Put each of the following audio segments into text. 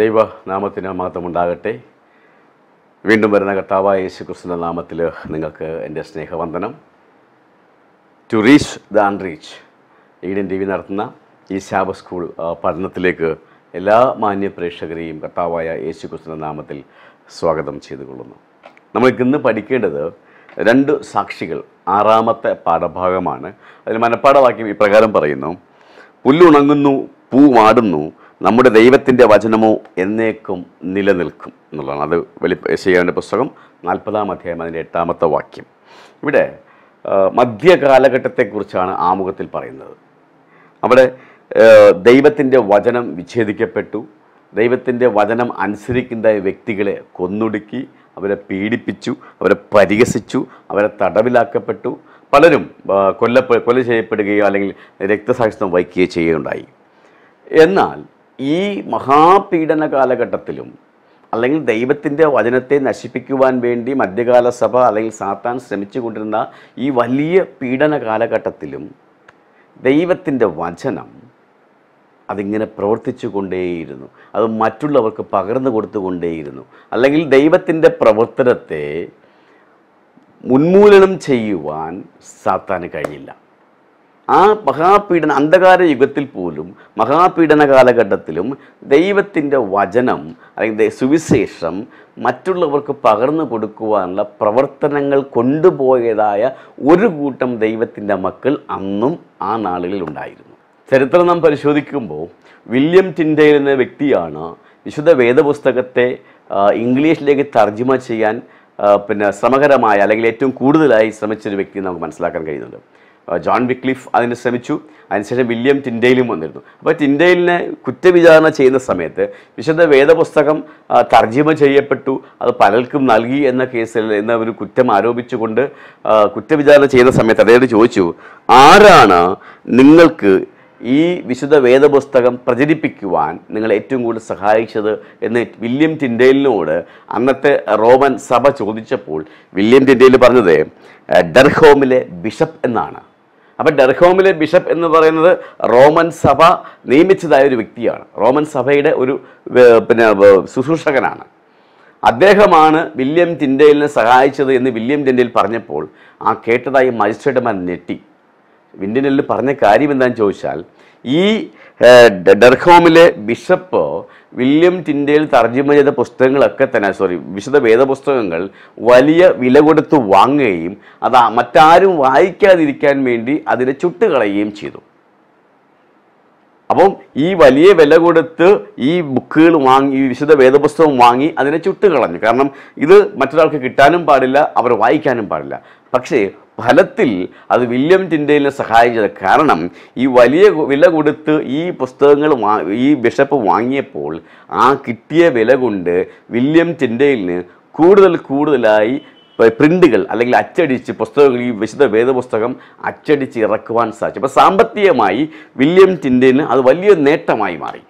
ദൈവ നാമത്തിന് മാത്രമുണ്ടാകട്ടെ വീണ്ടും വരുന്ന കർത്താവായ യേശു ക്രിസ്തുവിൻ്റെ നാമത്തിൽ നിങ്ങൾക്ക് എൻ്റെ സ്നേഹവന്ദനം to reach the unreached Eden T V നടത്തുന്ന ഈ ശാബ സ്കൂൾ പഠനത്തിലേക്ക് എല്ലാ മാന്യ പ്രേക്ഷകരെയും കർത്താവായ യേശു ക്രിസ്തുവിൻ്റെ നാമത്തിൽ സ്വാഗതം ചെയ്തുകൊള്ളുന്നു നമ്മൾ ഇന്ന് പഠിക്കേണ്ടത് രണ്ട് സാക്ഷികൾ ആറാമത്തെ പാഠഭാഗമാണ് അതിൽ മനഃപ്പാഠവാക്യം ഇപ്രകാരം പറയുന്നു പുല്ലുണങ്ങുന്നു പൂ വാടുന്നു നമ്മുടെ ദൈവത്തിൻ്റെ വചനമോ എന്നേക്കും നിലനിൽക്കും എന്നുള്ളതാണ് അത് വലി ചെയ്യാവുന്ന പുസ്തകം നാൽപ്പതാം അധ്യായം അതിൻ്റെ എട്ടാമത്തെ വാക്യം ഇവിടെ മധ്യകാലഘട്ടത്തെക്കുറിച്ചാണ് ആമുഖത്തിൽ പറയുന്നത് അവിടെ ദൈവത്തിൻ്റെ വചനം വിച്ഛേദിക്കപ്പെട്ടു ദൈവത്തിൻ്റെ വചനം അനുസരിക്കുന്ന വ്യക്തികളെ കൊന്നൊടുക്കി അവരെ പീഡിപ്പിച്ചു അവരെ പരിഹസിച്ചു അവരെ തടവിലാക്കപ്പെട്ടു പലരും കൊല്ലപ്പെ കൊല ചെയ്യപ്പെടുകയോ അല്ലെങ്കിൽ രക്തസാക്ഷിത്വം വഹിക്കുകയോ ചെയ്യുകയുണ്ടായി എന്നാൽ ഈ മഹാപീഡന കാലഘട്ടത്തിലും അല്ലെങ്കിൽ ദൈവത്തിൻ്റെ വചനത്തെ നശിപ്പിക്കുവാൻ വേണ്ടി മധ്യകാല സഭ അല്ലെങ്കിൽ സാത്താൻ ശ്രമിച്ചുകൊണ്ടിരുന്ന ഈ വലിയ പീഡന കാലഘട്ടത്തിലും ദൈവത്തിൻ്റെ വചനം അതിങ്ങനെ പ്രവർത്തിച്ചു കൊണ്ടേയിരുന്നു അത് മറ്റുള്ളവർക്ക് പകർന്നു കൊടുത്തുകൊണ്ടേയിരുന്നു അല്ലെങ്കിൽ ദൈവത്തിൻ്റെ പ്രവർത്തനത്തെ ഉന്മൂലനം ചെയ്യുവാൻ സാത്താന് കഴിയില്ല ആ മഹാപീഡന അന്ധകാര യുഗത്തിൽ പോലും മഹാപീഡന കാലഘട്ടത്തിലും ദൈവത്തിൻ്റെ വചനം അല്ലെങ്കിൽ സുവിശേഷം മറ്റുള്ളവർക്ക് പകർന്നു കൊടുക്കുവാനുള്ള പ്രവർത്തനങ്ങൾ കൊണ്ടുപോയതായ ഒരു കൂട്ടം ദൈവത്തിൻ്റെ മക്കൾ അന്നും ആ നാളുകളിൽ ഉണ്ടായിരുന്നു ചരിത്രം നാം പരിശോധിക്കുമ്പോൾ വില്യം ടിൻഡേൽ എന്ന വ്യക്തിയാണ് വിശുദ്ധ വേദപുസ്തകത്തെ ഇംഗ്ലീഷിലേക്ക് തർജ്ജമ ചെയ്യാൻ പിന്നെ ശ്രമകരമായ അല്ലെങ്കിൽ ഏറ്റവും കൂടുതലായി ശ്രമിച്ചൊരു വ്യക്തി നമുക്ക് മനസ്സിലാക്കാൻ കഴിയുന്നുണ്ട് ജോൺ വിക്ലിഫ് അതിനെ ശ്രമിച്ചു അതിനുശേഷം വില്യം ടിൻഡെയിലും വന്നിരുന്നു അപ്പോൾ ടിൻഡെയിലിനെ കുറ്റവിചാരണ ചെയ്യുന്ന സമയത്ത് വിശുദ്ധ വേദപുസ്തകം തർജ്ജിമ ചെയ്യപ്പെട്ടു അത് പലർക്കും നൽകി എന്ന കേസിൽ എന്ന ഒരു കുറ്റം ആരോപിച്ചുകൊണ്ട് കുറ്റവിചാരണ ചെയ്യുന്ന സമയത്ത് അദ്ദേഹം ചോദിച്ചു ആരാണ് നിങ്ങൾക്ക് ഈ വിശുദ്ധ വേദപുസ്തകം പ്രചരിപ്പിക്കുവാൻ നിങ്ങൾ ഏറ്റവും കൂടുതൽ സഹായിച്ചത് എന്ന് വില്യം ടിൻഡേലിനോട് അന്നത്തെ റോമൻ സഭ ചോദിച്ചപ്പോൾ വില്യം ടിൻഡേൽ പറഞ്ഞത് ഡർഹോമിലെ ബിഷപ്പ് എന്നാണ് അപ്പം ഡെർഹോമിലെ ബിഷപ്പ് എന്ന് പറയുന്നത് റോമൻ സഭ നിയമിച്ചതായ ഒരു വ്യക്തിയാണ് റോമൻ സഭയുടെ ഒരു പിന്നെ ശുശ്രൂഷകനാണ് അദ്ദേഹമാണ് വില്യം ടിൻഡേലിനെ സഹായിച്ചത് എന്ന് വില്യം ടിൻഡേൽ പറഞ്ഞപ്പോൾ ആ കേട്ടതായി മജിസ്ട്രേറ്റുമാർ ഞെട്ടി വിൻഡിനെല്ലിൽ പറഞ്ഞ കാര്യം എന്താണെന്ന് ചോദിച്ചാൽ ഈ ഡർഹോമിലെ ബിഷപ്പ് വില്യം ടിൻഡേൽ തർജ്ജമ ചെയ്ത പുസ്തകങ്ങളൊക്കെ തന്നെ സോറി വിശുദ്ധ വേദപുസ്തകങ്ങൾ വലിയ വില കൊടുത്ത് വാങ്ങുകയും അത് മറ്റാരും വായിക്കാതിരിക്കാൻ വേണ്ടി അതിനെ ചുട്ടുകളയുകയും ചെയ്തു അപ്പം ഈ വലിയ വില കൊടുത്ത് ഈ ബുക്കുകൾ വാങ്ങി വിശുദ്ധ വേദപുസ്തകം വാങ്ങി അതിനെ ചുട്ടുകളഞ്ഞു കാരണം ഇത് മറ്റൊരാൾക്ക് കിട്ടാനും പാടില്ല അവർ വായിക്കാനും പാടില്ല പക്ഷേ ഫലത്തിൽ അത് വില്യം ടിൻഡേലിനെ സഹായിച്ചത് കാരണം ഈ വലിയ വില കൊടുത്ത് ഈ പുസ്തകങ്ങൾ ഈ ബിഷപ്പ് വാങ്ങിയപ്പോൾ ആ കിട്ടിയ വില കൊണ്ട് വില്യം ടിൻഡേലിന് കൂടുതൽ കൂടുതലായി പ്രിൻ്റുകൾ അല്ലെങ്കിൽ അച്ചടിച്ച് പുസ്തകങ്ങൾ ഈ വിശുദ്ധ വേദപുസ്തകം അച്ചടിച്ച് ഇറക്കുവാൻ സാധിച്ചു അപ്പോൾ സാമ്പത്തികമായി വില്യം ടിൻഡേലിന് അത് വലിയ നേട്ടമായി മാറി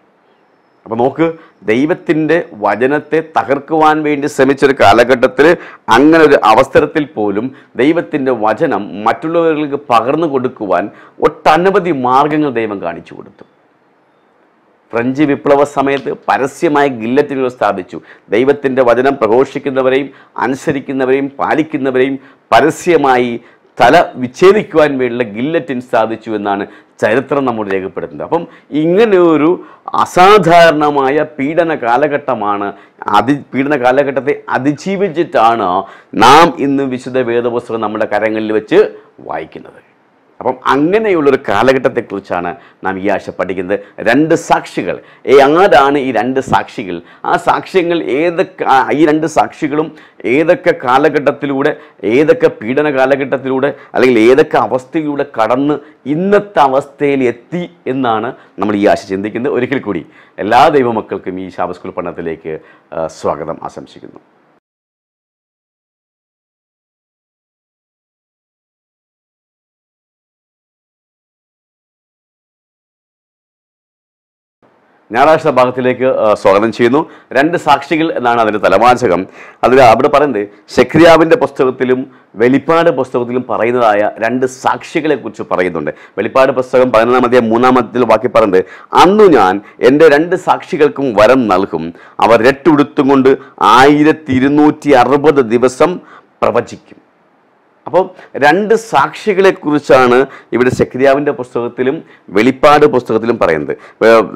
അപ്പോൾ നോക്ക് ദൈവത്തിൻ്റെ വചനത്തെ തകർക്കുവാൻ വേണ്ടി ശ്രമിച്ചൊരു കാലഘട്ടത്തിൽ അങ്ങനെ ഒരു അവസരത്തിൽ പോലും ദൈവത്തിൻ്റെ വചനം മറ്റുള്ളവർക്ക് പകർന്നു കൊടുക്കുവാൻ ഒട്ടനവധി മാർഗങ്ങൾ ദൈവം കാണിച്ചു കൊടുത്തു ഫ്രഞ്ച് വിപ്ലവ സമയത്ത് പരസ്യമായ ഗില്ലറ്റുകൾ സ്ഥാപിച്ചു ദൈവത്തിൻ്റെ വചനം പ്രഘോഷിക്കുന്നവരെയും അനുസരിക്കുന്നവരെയും പാലിക്കുന്നവരെയും പരസ്യമായി തല വിച്ഛേദിക്കുവാൻ വേണ്ടിയുള്ള ഗില്ലറ്റിൻ സാധിച്ചു എന്നാണ് ചരിത്രം നമ്മൾ രേഖപ്പെടുത്തുന്നത് അപ്പം ഇങ്ങനെ ഒരു അസാധാരണമായ പീഡന കാലഘട്ടമാണ് അതി പീഡന കാലഘട്ടത്തെ അതിജീവിച്ചിട്ടാണ് നാം ഇന്ന് വിശുദ്ധ വേദപുസ്തകം നമ്മുടെ കരങ്ങളിൽ വെച്ച് വായിക്കുന്നത് അപ്പം അങ്ങനെയുള്ളൊരു കാലഘട്ടത്തെക്കുറിച്ചാണ് നാം ഈ ആഴ്ച പഠിക്കുന്നത് രണ്ട് സാക്ഷികൾ ആരാണ് ഈ രണ്ട് സാക്ഷികൾ ആ സാക്ഷ്യങ്ങൾ ഏതൊക്കെ ഈ രണ്ട് സാക്ഷികളും ഏതൊക്കെ കാലഘട്ടത്തിലൂടെ ഏതൊക്കെ പീഡന കാലഘട്ടത്തിലൂടെ അല്ലെങ്കിൽ ഏതൊക്കെ അവസ്ഥയിലൂടെ കടന്ന് ഇന്നത്തെ അവസ്ഥയിൽ എത്തി എന്നാണ് നമ്മൾ ഈ ആഴ്ച ചിന്തിക്കുന്നത് ഒരിക്കൽ കൂടി എല്ലാ ദൈവമക്കൾക്കും ഈ ശാപസ്കുൽ പഠനത്തിലേക്ക് സ്വാഗതം ആശംസിക്കുന്നു ഞായറാഴ്ച ഭാഗത്തിലേക്ക് സ്വാഗതം ചെയ്യുന്നു രണ്ട് സാക്ഷികൾ എന്നാണ് അതിൻ്റെ തലവാചകം അതിൽ അവിടെ പറയുന്നത് ഷെക്രിയാവിൻ്റെ പുസ്തകത്തിലും വെളിപ്പാട് പുസ്തകത്തിലും പറയുന്നതായ രണ്ട് സാക്ഷികളെക്കുറിച്ച് പറയുന്നുണ്ട് വെളിപ്പാട് പുസ്തകം പതിനൊന്നാം അധ്യായം മൂന്നാമത്തിൽ ബാക്കി പറയുന്നത് അന്നു ഞാൻ എൻ്റെ രണ്ട് സാക്ഷികൾക്കും വരം നൽകും അവർ രട്ടുടുത്തും കൊണ്ട് ആയിരത്തി ദിവസം പ്രവചിക്കും അപ്പം രണ്ട് സാക്ഷികളെക്കുറിച്ചാണ് ഇവിടെ ശക്രിയാവിൻ്റെ പുസ്തകത്തിലും വെളിപ്പാട് പുസ്തകത്തിലും പറയുന്നത്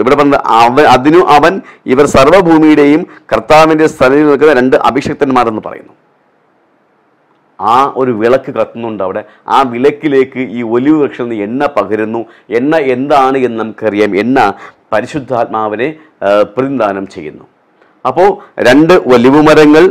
ഇവിടെ പറഞ്ഞത് അവൻ അതിനു അവൻ ഇവർ സർവഭൂമിയുടെയും കർത്താവിൻ്റെ സ്ഥലത്തിൽ നിൽക്കുന്ന രണ്ട് അഭിഷക്തന്മാരെന്ന് പറയുന്നു ആ ഒരു വിളക്ക് കത്തുന്നുണ്ട് അവിടെ ആ വിളക്കിലേക്ക് ഈ ഒലിവ് വൃക്ഷം എണ്ണ പകരുന്നു എണ്ണ എന്താണ് എന്ന് നമുക്കറിയാം എണ്ണ പരിശുദ്ധാത്മാവിനെ പ്രതിദാനം ചെയ്യുന്നു അപ്പോൾ രണ്ട് വലിവ് മരങ്ങൾ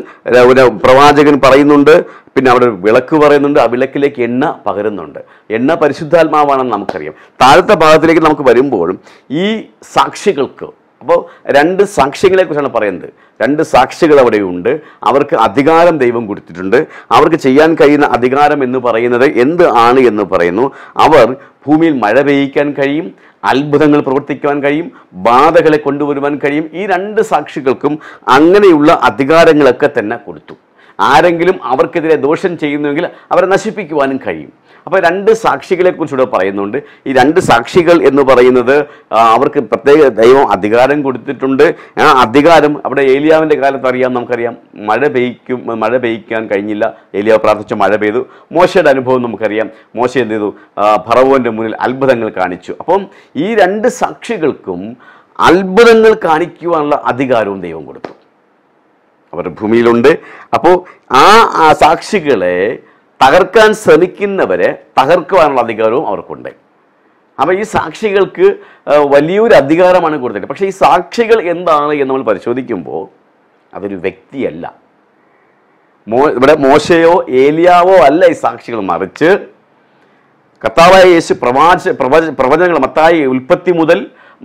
പ്രവാചകൻ പറയുന്നുണ്ട് പിന്നെ അവിടെ വിളക്ക് പറയുന്നുണ്ട് ആ വിളക്കിലേക്ക് എണ്ണ പകരുന്നുണ്ട് എണ്ണ പരിശുദ്ധാത്മാവാണെന്ന് നമുക്കറിയാം താഴത്തെ ഭാഗത്തിലേക്ക് നമുക്ക് വരുമ്പോഴും ഈ സാക്ഷികൾക്ക് അപ്പോൾ രണ്ട് സാക്ഷ്യങ്ങളെക്കുറിച്ചാണ് പറയുന്നത് രണ്ട് സാക്ഷികൾ അവിടെയുണ്ട് അവർക്ക് അധികാരം ദൈവം കൊടുത്തിട്ടുണ്ട് അവർക്ക് ചെയ്യാൻ കഴിയുന്ന അധികാരം എന്ന് പറയുന്നത് എന്ത് ആണ് എന്ന് പറയുന്നു അവർ ഭൂമിയിൽ മഴ പെയ്യിക്കാൻ കഴിയും അത്ഭുതങ്ങൾ പ്രവർത്തിക്കുവാൻ കഴിയും ബാധകളെ കൊണ്ടുവരുവാൻ കഴിയും ഈ രണ്ട് സാക്ഷികൾക്കും അങ്ങനെയുള്ള അധികാരങ്ങളൊക്കെ തന്നെ കൊടുത്തു ആരെങ്കിലും അവർക്കെതിരെ ദോഷം ചെയ്യുന്നുവെങ്കിൽ അവരെ നശിപ്പിക്കുവാനും കഴിയും അപ്പോൾ രണ്ട് സാക്ഷികളെക്കുറിച്ചൂടെ പറയുന്നുണ്ട് ഈ രണ്ട് സാക്ഷികൾ എന്ന് പറയുന്നത് അവർക്ക് പ്രത്യേക ദൈവം അധികാരം കൊടുത്തിട്ടുണ്ട് ആ അധികാരം അവിടെ ഏലിയാവിൻ്റെ കാലത്ത് അറിയാം നമുക്കറിയാം മഴ പെയ്ക്കും മഴ പെയ്ക്കാൻ കഴിഞ്ഞില്ല ഏലിയാവ് പ്രാർത്ഥിച്ച മഴ പെയ്തു മോശയുടെ അനുഭവം നമുക്കറിയാം മോശ എന്ത് ചെയ്തു ഭറവോൻ്റെ മുന്നിൽ അത്ഭുതങ്ങൾ കാണിച്ചു അപ്പം ഈ രണ്ട് സാക്ഷികൾക്കും അത്ഭുതങ്ങൾ കാണിക്കുവാനുള്ള അധികാരവും ദൈവം കൊടുത്തു അവർ ഭൂമിയിലുണ്ട് അപ്പോൾ ആ സാക്ഷികളെ തകർക്കാൻ ശ്രമിക്കുന്നവരെ തകർക്കുവാനുള്ള അധികാരവും അവർക്കുണ്ട് അപ്പോൾ ഈ സാക്ഷികൾക്ക് വലിയൊരു അധികാരമാണ് കൊടുത്തിട്ട് പക്ഷേ ഈ സാക്ഷികൾ എന്താണ് എന്ന് നമ്മൾ പരിശോധിക്കുമ്പോൾ അതൊരു വ്യക്തിയല്ല മോ ഇവിടെ മോശയോ ഏലിയാവോ അല്ല ഈ സാക്ഷികൾ മറിച്ച് കർത്താവായ യേശു പ്രവാച പ്രവച പ്രവചനങ്ങൾ മത്തായി ഉൽപ്പത്തി മുതൽ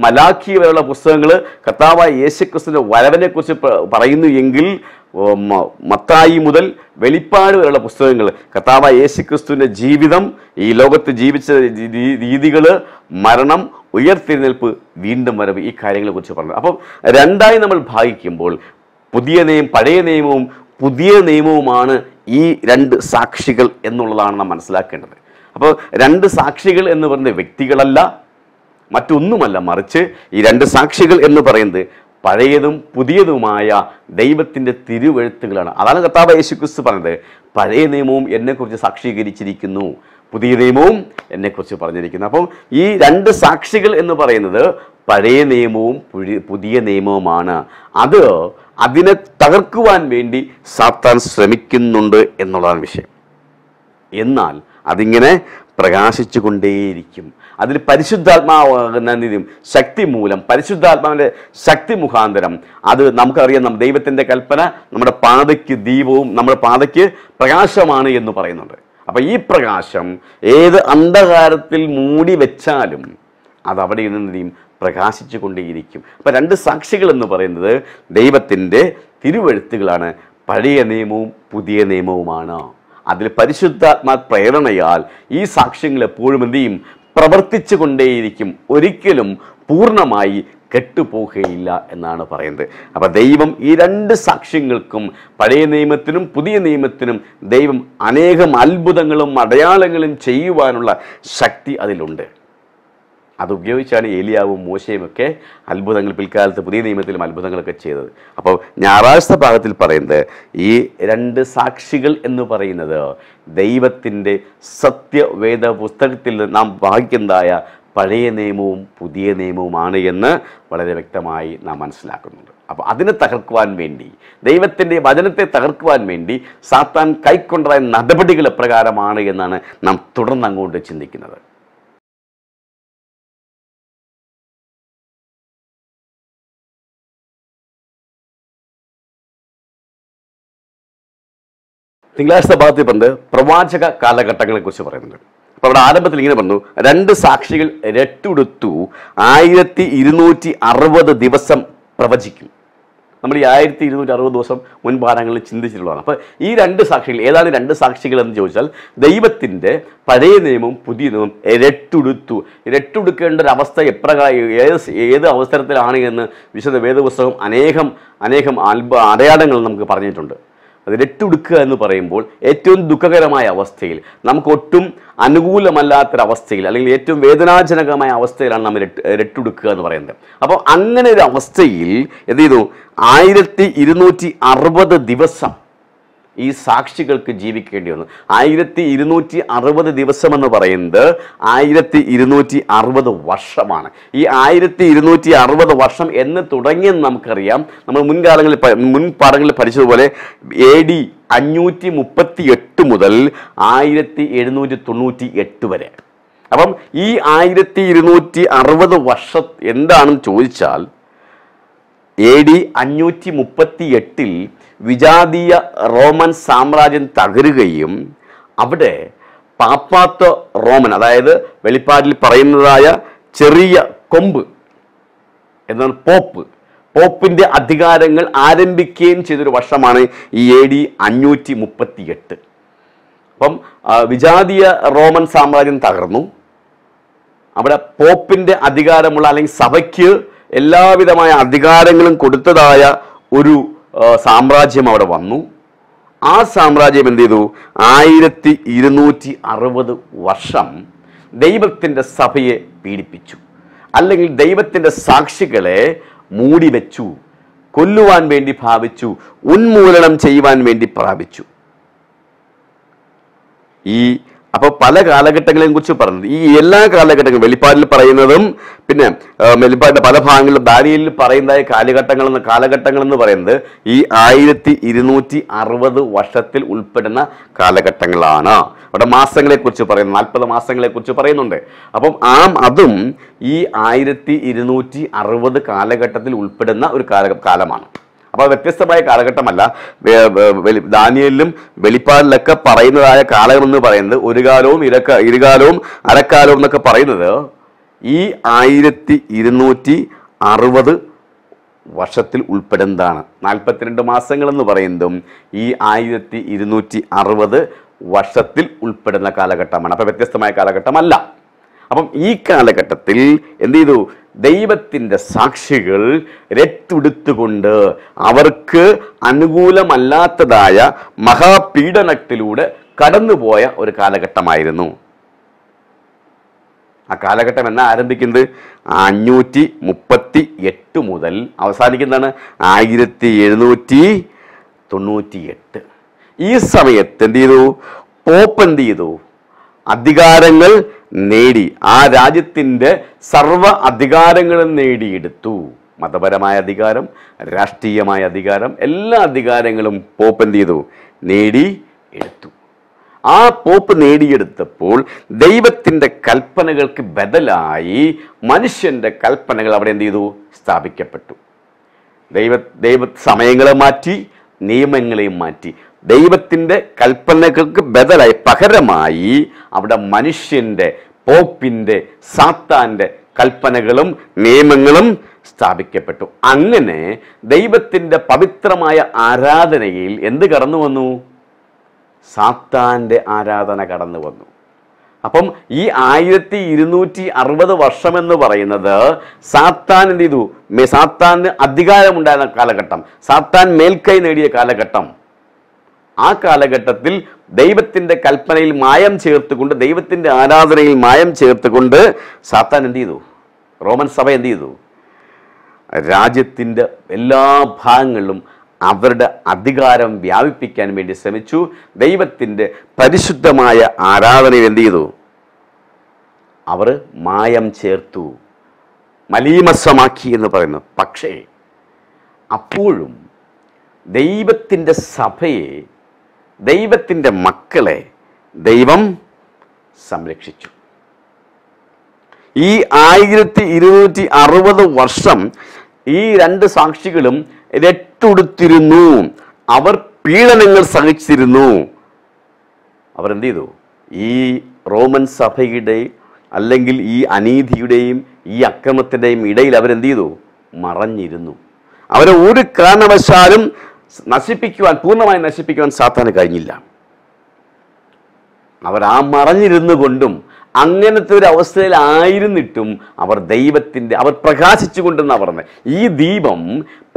മലാഖി വരെയുള്ള പുസ്തകങ്ങൾ കർത്താവായ യേശുക്രിസ്തുവിൻ്റെ വരവിനെക്കുറിച്ച് പറയുന്നു എങ്കിൽ മത്തായി മുതൽ വെളിപ്പാട് വരെയുള്ള പുസ്തകങ്ങൾ കർത്താവായ യേശുക്രിസ്തുവിൻ്റെ ജീവിതം ഈ ലോകത്ത് ജീവിച്ച രീതികൾ മരണം ഉയർത്തിരുന്നേൽപ്പ് വീണ്ടും വരവ് ഈ കാര്യങ്ങളെക്കുറിച്ച് പറഞ്ഞു അപ്പം രണ്ടായി നമ്മൾ ഭാഗിക്കുമ്പോൾ പുതിയ നിയമം പഴയ നിയമവും പുതിയ നിയമവുമാണ് ഈ രണ്ട് സാക്ഷികൾ എന്നുള്ളതാണ് നാം മനസ്സിലാക്കേണ്ടത് അപ്പോൾ രണ്ട് സാക്ഷികൾ എന്ന് പറയുന്ന വ്യക്തികളല്ല മറ്റൊന്നുമല്ല മറിച്ച് ഈ രണ്ട് സാക്ഷികൾ എന്ന് പറയുന്നത് പഴയതും പുതിയതുമായ ദൈവത്തിൻ്റെ തിരുവെഴുത്തുകളാണ് അതാണ് കർത്താവ് യേശുക്രിസ്തു പറഞ്ഞത് പഴയ നിയമവും എന്നെക്കുറിച്ച് സാക്ഷീകരിച്ചിരിക്കുന്നു പുതിയ നിയമവും എന്നെക്കുറിച്ച് പറഞ്ഞിരിക്കുന്നു അപ്പം ഈ രണ്ട് സാക്ഷികൾ എന്ന് പറയുന്നത് പഴയ നിയമവും പുതിയ നിയമവുമാണ് അത് അതിനെ തകർക്കുവാൻ വേണ്ടി സാത്താൻ ശ്രമിക്കുന്നുണ്ട് എന്നുള്ളതാണ് വിഷയം എന്നാൽ അതിങ്ങനെ പ്രകാശിച്ചു കൊണ്ടേയിരിക്കും അതിൽ പരിശുദ്ധാത്മാവിനും ശക്തി മൂലം പരിശുദ്ധാത്മാവിൻ്റെ ശക്തി മുഖാന്തരം അത് നമുക്കറിയാം നമ്മുടെ ദൈവത്തിൻ്റെ കൽപ്പന നമ്മുടെ പാതയ്ക്ക് ദീപവും നമ്മുടെ പാതയ്ക്ക് പ്രകാശമാണ് എന്ന് പറയുന്നുണ്ട് അപ്പം ഈ പ്രകാശം ഏത് അന്ധകാരത്തിൽ മൂടി വെച്ചാലും അത് അവിടെ നിന്നും പ്രകാശിച്ചു കൊണ്ടേയിരിക്കും അപ്പം രണ്ട് സാക്ഷികൾ എന്ന് പറയുന്നത് ദൈവത്തിൻ്റെ തിരുവെഴുത്തുകളാണ് പഴയ നിയമവും പുതിയ നിയമവുമാണ് അതിൽ പരിശുദ്ധാത്മാ പ്രേരണയാൽ ഈ സാക്ഷ്യങ്ങൾ എപ്പോഴും എന്തു ചെയ്യും പ്രവർത്തിച്ചു കൊണ്ടേയിരിക്കും ഒരിക്കലും പൂർണ്ണമായി കെട്ടുപോകുകയില്ല എന്നാണ് പറയുന്നത് അപ്പോൾ ദൈവം ഈ രണ്ട് സാക്ഷ്യങ്ങൾക്കും പഴയ നിയമത്തിനും പുതിയ നിയമത്തിനും ദൈവം അനേകം അത്ഭുതങ്ങളും അടയാളങ്ങളും ചെയ്യുവാനുള്ള ശക്തി അതിലുണ്ട് അതുപയോഗിച്ചാണ് ഏലിയാവും മോശയുമൊക്കെ അത്ഭുതങ്ങൾ പിൽക്കാലത്ത് പുതിയ നിയമത്തിലും അത്ഭുതങ്ങളൊക്കെ ചെയ്തത് അപ്പോൾ ഞായറാഴ്ച ഭാഗത്തിൽ പറയുന്നത് ഈ രണ്ട് സാക്ഷികൾ എന്ന് പറയുന്നത് ദൈവത്തിൻ്റെ സത്യവേദ പുസ്തകത്തിൽ നാം വായിക്കുന്നതായ പഴയ നിയമവും പുതിയ നിയമവുമാണ് എന്ന് വളരെ വ്യക്തമായി നാം മനസ്സിലാക്കുന്നുണ്ട് അപ്പോൾ അതിനെ തകർക്കുവാൻ വേണ്ടി ദൈവത്തിൻ്റെ വചനത്തെ തകർക്കുവാൻ വേണ്ടി സാത്താൻ കൈക്കൊണ്ടതായ നടപടികൾ എപ്രകാരമാണ് എന്നാണ് നാം തുടർന്ന് അങ്ങോട്ട് ചിന്തിക്കുന്നത് തിങ്കളാഴ്ച ഭാഗത്തിൽ പറഞ്ഞത് പ്രവാചക കാലഘട്ടങ്ങളെ കുറിച്ച് പറയുന്നുണ്ട് അപ്പോൾ അവിടെ ആരംഭത്തിൽ ഇങ്ങനെ പറഞ്ഞു രണ്ട് സാക്ഷികൾ രട്ടുടുത്തു ആയിരത്തി ഇരുന്നൂറ്റി അറുപത് ദിവസം പ്രവചിക്കും നമ്മൾ ഈ ആയിരത്തി ഇരുന്നൂറ്റി അറുപത് ദിവസം മുൻ ചിന്തിച്ചിട്ടുള്ളതാണ് അപ്പോൾ ഈ രണ്ട് സാക്ഷികൾ ഏതാണ് രണ്ട് സാക്ഷികൾ എന്ന് ചോദിച്ചാൽ ദൈവത്തിന്റെ പഴയ നിയമവും പുതിയ നിയമവും രട്ടുടുത്തു രട്ടുടുക്കേണ്ട ഒരു അവസ്ഥ എപ്രകാരം ഏത് ഏത് അവസരത്തിലാണ് എന്ന് വിശദ വേദപുസ്തകം അനേകം അനേകം അത്ഭ അടയാളങ്ങൾ നമുക്ക് പറഞ്ഞിട്ടുണ്ട് രട്ടുടുക്കുക എന്ന് പറയുമ്പോൾ ഏറ്റവും ദുഃഖകരമായ അവസ്ഥയിൽ നമുക്കൊട്ടും അനുകൂലമല്ലാത്തൊരവസ്ഥയിൽ അല്ലെങ്കിൽ ഏറ്റവും വേദനാജനകമായ അവസ്ഥയിലാണ് നമ്മൾ രട്ട് രട്ടുടുക്കുക എന്ന് പറയുന്നത് അപ്പോൾ അങ്ങനെ ഒരു അവസ്ഥയിൽ എന്ത് ചെയ്തു ആയിരത്തി ദിവസം ഈ സാക്ഷികൾക്ക് ജീവിക്കേണ്ടി വന്നു ആയിരത്തി ഇരുന്നൂറ്റി അറുപത് ദിവസം എന്ന് പറയുന്നത് ആയിരത്തി ഇരുന്നൂറ്റി അറുപത് വർഷമാണ് ഈ ആയിരത്തി ഇരുന്നൂറ്റി അറുപത് വർഷം എന്ന് തുടങ്ങിയെന്ന് നമുക്കറിയാം നമ്മൾ മുൻകാലങ്ങളിൽ മുൻപാടങ്ങളിൽ പഠിച്ചതുപോലെ എ ഡി അഞ്ഞൂറ്റി മുപ്പത്തി എട്ട് മുതൽ ആയിരത്തി എഴുന്നൂറ്റി തൊണ്ണൂറ്റി എട്ട് വരെ അപ്പം ഈ ആയിരത്തി ഇരുന്നൂറ്റി അറുപത് വർഷം എന്താണെന്ന് ചോദിച്ചാൽ എ ഡി അഞ്ഞൂറ്റി മുപ്പത്തി എട്ടിൽ വിജാതീയ റോമൻ സാമ്രാജ്യം തകരുകയും അവിടെ പാപ്പാത്ത റോമൻ അതായത് വെളിപ്പാടിൽ പറയുന്നതായ ചെറിയ കൊമ്പ് എന്നാണ് പോപ്പ് പോപ്പിൻ്റെ അധികാരങ്ങൾ ആരംഭിക്കുകയും ചെയ്തൊരു വർഷമാണ് ഈ എ ഡി അഞ്ഞൂറ്റി മുപ്പത്തി എട്ട് അപ്പം വിജാതീയ റോമൻ സാമ്രാജ്യം തകർന്നു അവിടെ പോപ്പിൻ്റെ അധികാരമുള്ള അല്ലെങ്കിൽ സഭയ്ക്ക് എല്ലാവിധമായ അധികാരങ്ങളും കൊടുത്തതായ ഒരു സാമ്രാജ്യം അവിടെ വന്നു ആ സാമ്രാജ്യം എന്ത് ചെയ്തു ആയിരത്തി ഇരുന്നൂറ്റി അറുപത് വർഷം ദൈവത്തിൻ്റെ സഭയെ പീഡിപ്പിച്ചു അല്ലെങ്കിൽ ദൈവത്തിൻ്റെ സാക്ഷികളെ മൂടിവെച്ചു കൊല്ലുവാൻ വേണ്ടി ഭാവിച്ചു ഉന്മൂലനം ചെയ്യുവാൻ വേണ്ടി പ്രാപിച്ചു ഈ അപ്പോൾ പല കാലഘട്ടങ്ങളെ കുറിച്ച് പറഞ്ഞത് ഈ എല്ലാ കാലഘട്ടങ്ങളും വെളിപ്പാടിൽ പറയുന്നതും പിന്നെ വെളിപ്പാടിൻ്റെ പല ഭാഗങ്ങളിലും ദാനിയിൽ പറയുന്നതായ കാലഘട്ടങ്ങൾ എന്ന കാലഘട്ടങ്ങൾ എന്ന് പറയുന്നത് ഈ ആയിരത്തി ഇരുന്നൂറ്റി അറുപത് വർഷത്തിൽ ഉൾപ്പെടുന്ന കാലഘട്ടങ്ങളാണ് അവിടെ മാസങ്ങളെക്കുറിച്ച് പറയുന്നു നാൽപ്പത് മാസങ്ങളെക്കുറിച്ച് പറയുന്നുണ്ട് അപ്പം ആ അതും ഈ ആയിരത്തി ഇരുന്നൂറ്റി അറുപത് കാലഘട്ടത്തിൽ ഉൾപ്പെടുന്ന ഒരു കാല കാലമാണ് അപ്പോൾ വ്യത്യസ്തമായ കാലഘട്ടമല്ല ദാനിയലിലും വെളിപ്പാടിലൊക്കെ പറയുന്നതായ കാലം എന്ന് പറയുന്നത് ഒരു കാലവും ഇരക്ക ഇരുകാലവും അരക്കാലവും എന്നൊക്കെ പറയുന്നത് ഈ ആയിരത്തി ഇരുന്നൂറ്റി അറുപത് വർഷത്തിൽ ഉൾപ്പെടുന്നതാണ് നാൽപ്പത്തിരണ്ട് മാസങ്ങൾ എന്ന് പറയുന്നതും ഈ ആയിരത്തി ഇരുന്നൂറ്റി അറുപത് വർഷത്തിൽ ഉൾപ്പെടുന്ന കാലഘട്ടമാണ് അപ്പോൾ വ്യത്യസ്തമായ കാലഘട്ടമല്ല അപ്പം ഈ കാലഘട്ടത്തിൽ എന്ത് ചെയ്തു ദൈവത്തിൻ്റെ സാക്ഷികൾ രത്തെടുത്തുകൊണ്ട് അവർക്ക് അനുകൂലമല്ലാത്തതായ മഹാപീഡനത്തിലൂടെ കടന്നുപോയ ഒരു കാലഘട്ടമായിരുന്നു ആ കാലഘട്ടം എന്നാ ആരംഭിക്കുന്നത് അഞ്ഞൂറ്റി മുപ്പത്തി എട്ട് മുതൽ അവസാനിക്കുന്നതാണ് ആയിരത്തി എഴുന്നൂറ്റി തൊണ്ണൂറ്റി എട്ട് ഈ സമയത്ത് എന്ത് ചെയ്തു പോപ്പ് എന്ത് ചെയ്തു അധികാരങ്ങൾ നേടി ആ രാജ്യത്തിൻ്റെ സർവ അധികാരങ്ങളും നേടിയെടുത്തു മതപരമായ അധികാരം രാഷ്ട്രീയമായ അധികാരം എല്ലാ അധികാരങ്ങളും പോപ്പ് എന്ത് ചെയ്തു നേടി എടുത്തു ആ പോപ്പ് നേടിയെടുത്തപ്പോൾ ദൈവത്തിൻ്റെ കൽപ്പനകൾക്ക് ബദലായി മനുഷ്യൻ്റെ കൽപ്പനകൾ അവിടെ എന്ത് ചെയ്തു സ്ഥാപിക്കപ്പെട്ടു ദൈവ ദൈവ സമയങ്ങളെ മാറ്റി നിയമങ്ങളെയും മാറ്റി ദൈവത്തിൻ്റെ കൽപ്പനകൾക്ക് ബദലായി പകരമായി അവിടെ മനുഷ്യൻ്റെ പോപ്പിൻ്റെ സാത്താൻ്റെ കൽപ്പനകളും നിയമങ്ങളും സ്ഥാപിക്കപ്പെട്ടു അങ്ങനെ ദൈവത്തിൻ്റെ പവിത്രമായ ആരാധനയിൽ എന്ത് കടന്നു വന്നു സാത്താൻ്റെ ആരാധന കടന്നു വന്നു അപ്പം ഈ ആയിരത്തി ഇരുന്നൂറ്റി അറുപത് വർഷം എന്ന് പറയുന്നത് സാത്താൻ എന്ത് ചെയ്തു സാത്താന് അധികാരമുണ്ടായിരുന്ന കാലഘട്ടം സാത്താൻ മേൽക്കൈ നേടിയ കാലഘട്ടം ആ കാലഘട്ടത്തിൽ ദൈവത്തിൻ്റെ കൽപ്പനയിൽ മായം ചേർത്തുകൊണ്ട് ദൈവത്തിൻ്റെ ആരാധനയിൽ മായം ചേർത്തുകൊണ്ട് സാത്താൻ എന്ത് ചെയ്തു റോമൻ സഭ എന്ത് ചെയ്തു രാജ്യത്തിൻ്റെ എല്ലാ ഭാഗങ്ങളിലും അവരുടെ അധികാരം വ്യാപിപ്പിക്കാൻ വേണ്ടി ശ്രമിച്ചു ദൈവത്തിൻ്റെ പരിശുദ്ധമായ ആരാധനയിൽ എന്ത് ചെയ്തു അവർ മായം ചേർത്തു മലീമസമാക്കി എന്ന് പറയുന്നു പക്ഷേ അപ്പോഴും ദൈവത്തിൻ്റെ സഭയെ ദൈവത്തിൻ്റെ മക്കളെ ദൈവം സംരക്ഷിച്ചു ഈ ആയിരത്തി ഇരുന്നൂറ്റി അറുപത് വർഷം ഈ രണ്ട് സാക്ഷികളും രട്ടുടുത്തിരുന്നു അവർ പീഡനങ്ങൾ സഹിച്ചിരുന്നു അവരെന്ത് ചെയ്തു ഈ റോമൻ സഭയുടെ അല്ലെങ്കിൽ ഈ അനീതിയുടെയും ഈ അക്രമത്തിൻ്റെയും ഇടയിൽ അവരെന്ത് ചെയ്തു മറഞ്ഞിരുന്നു അവരെ ഒരു കാരണവശാലും നശിപ്പിക്കുവാൻ പൂർണ്ണമായി നശിപ്പിക്കുവാൻ സാത്താന് കഴിഞ്ഞില്ല അവർ ആ മറഞ്ഞിരുന്നു കൊണ്ടും അങ്ങനത്തെ ഒരു അവസ്ഥയിലായിരുന്നിട്ടും അവർ ദൈവത്തിൻ്റെ അവർ പ്രകാശിച്ചു കൊണ്ടിരുന്ന പറഞ്ഞത് ഈ ദീപം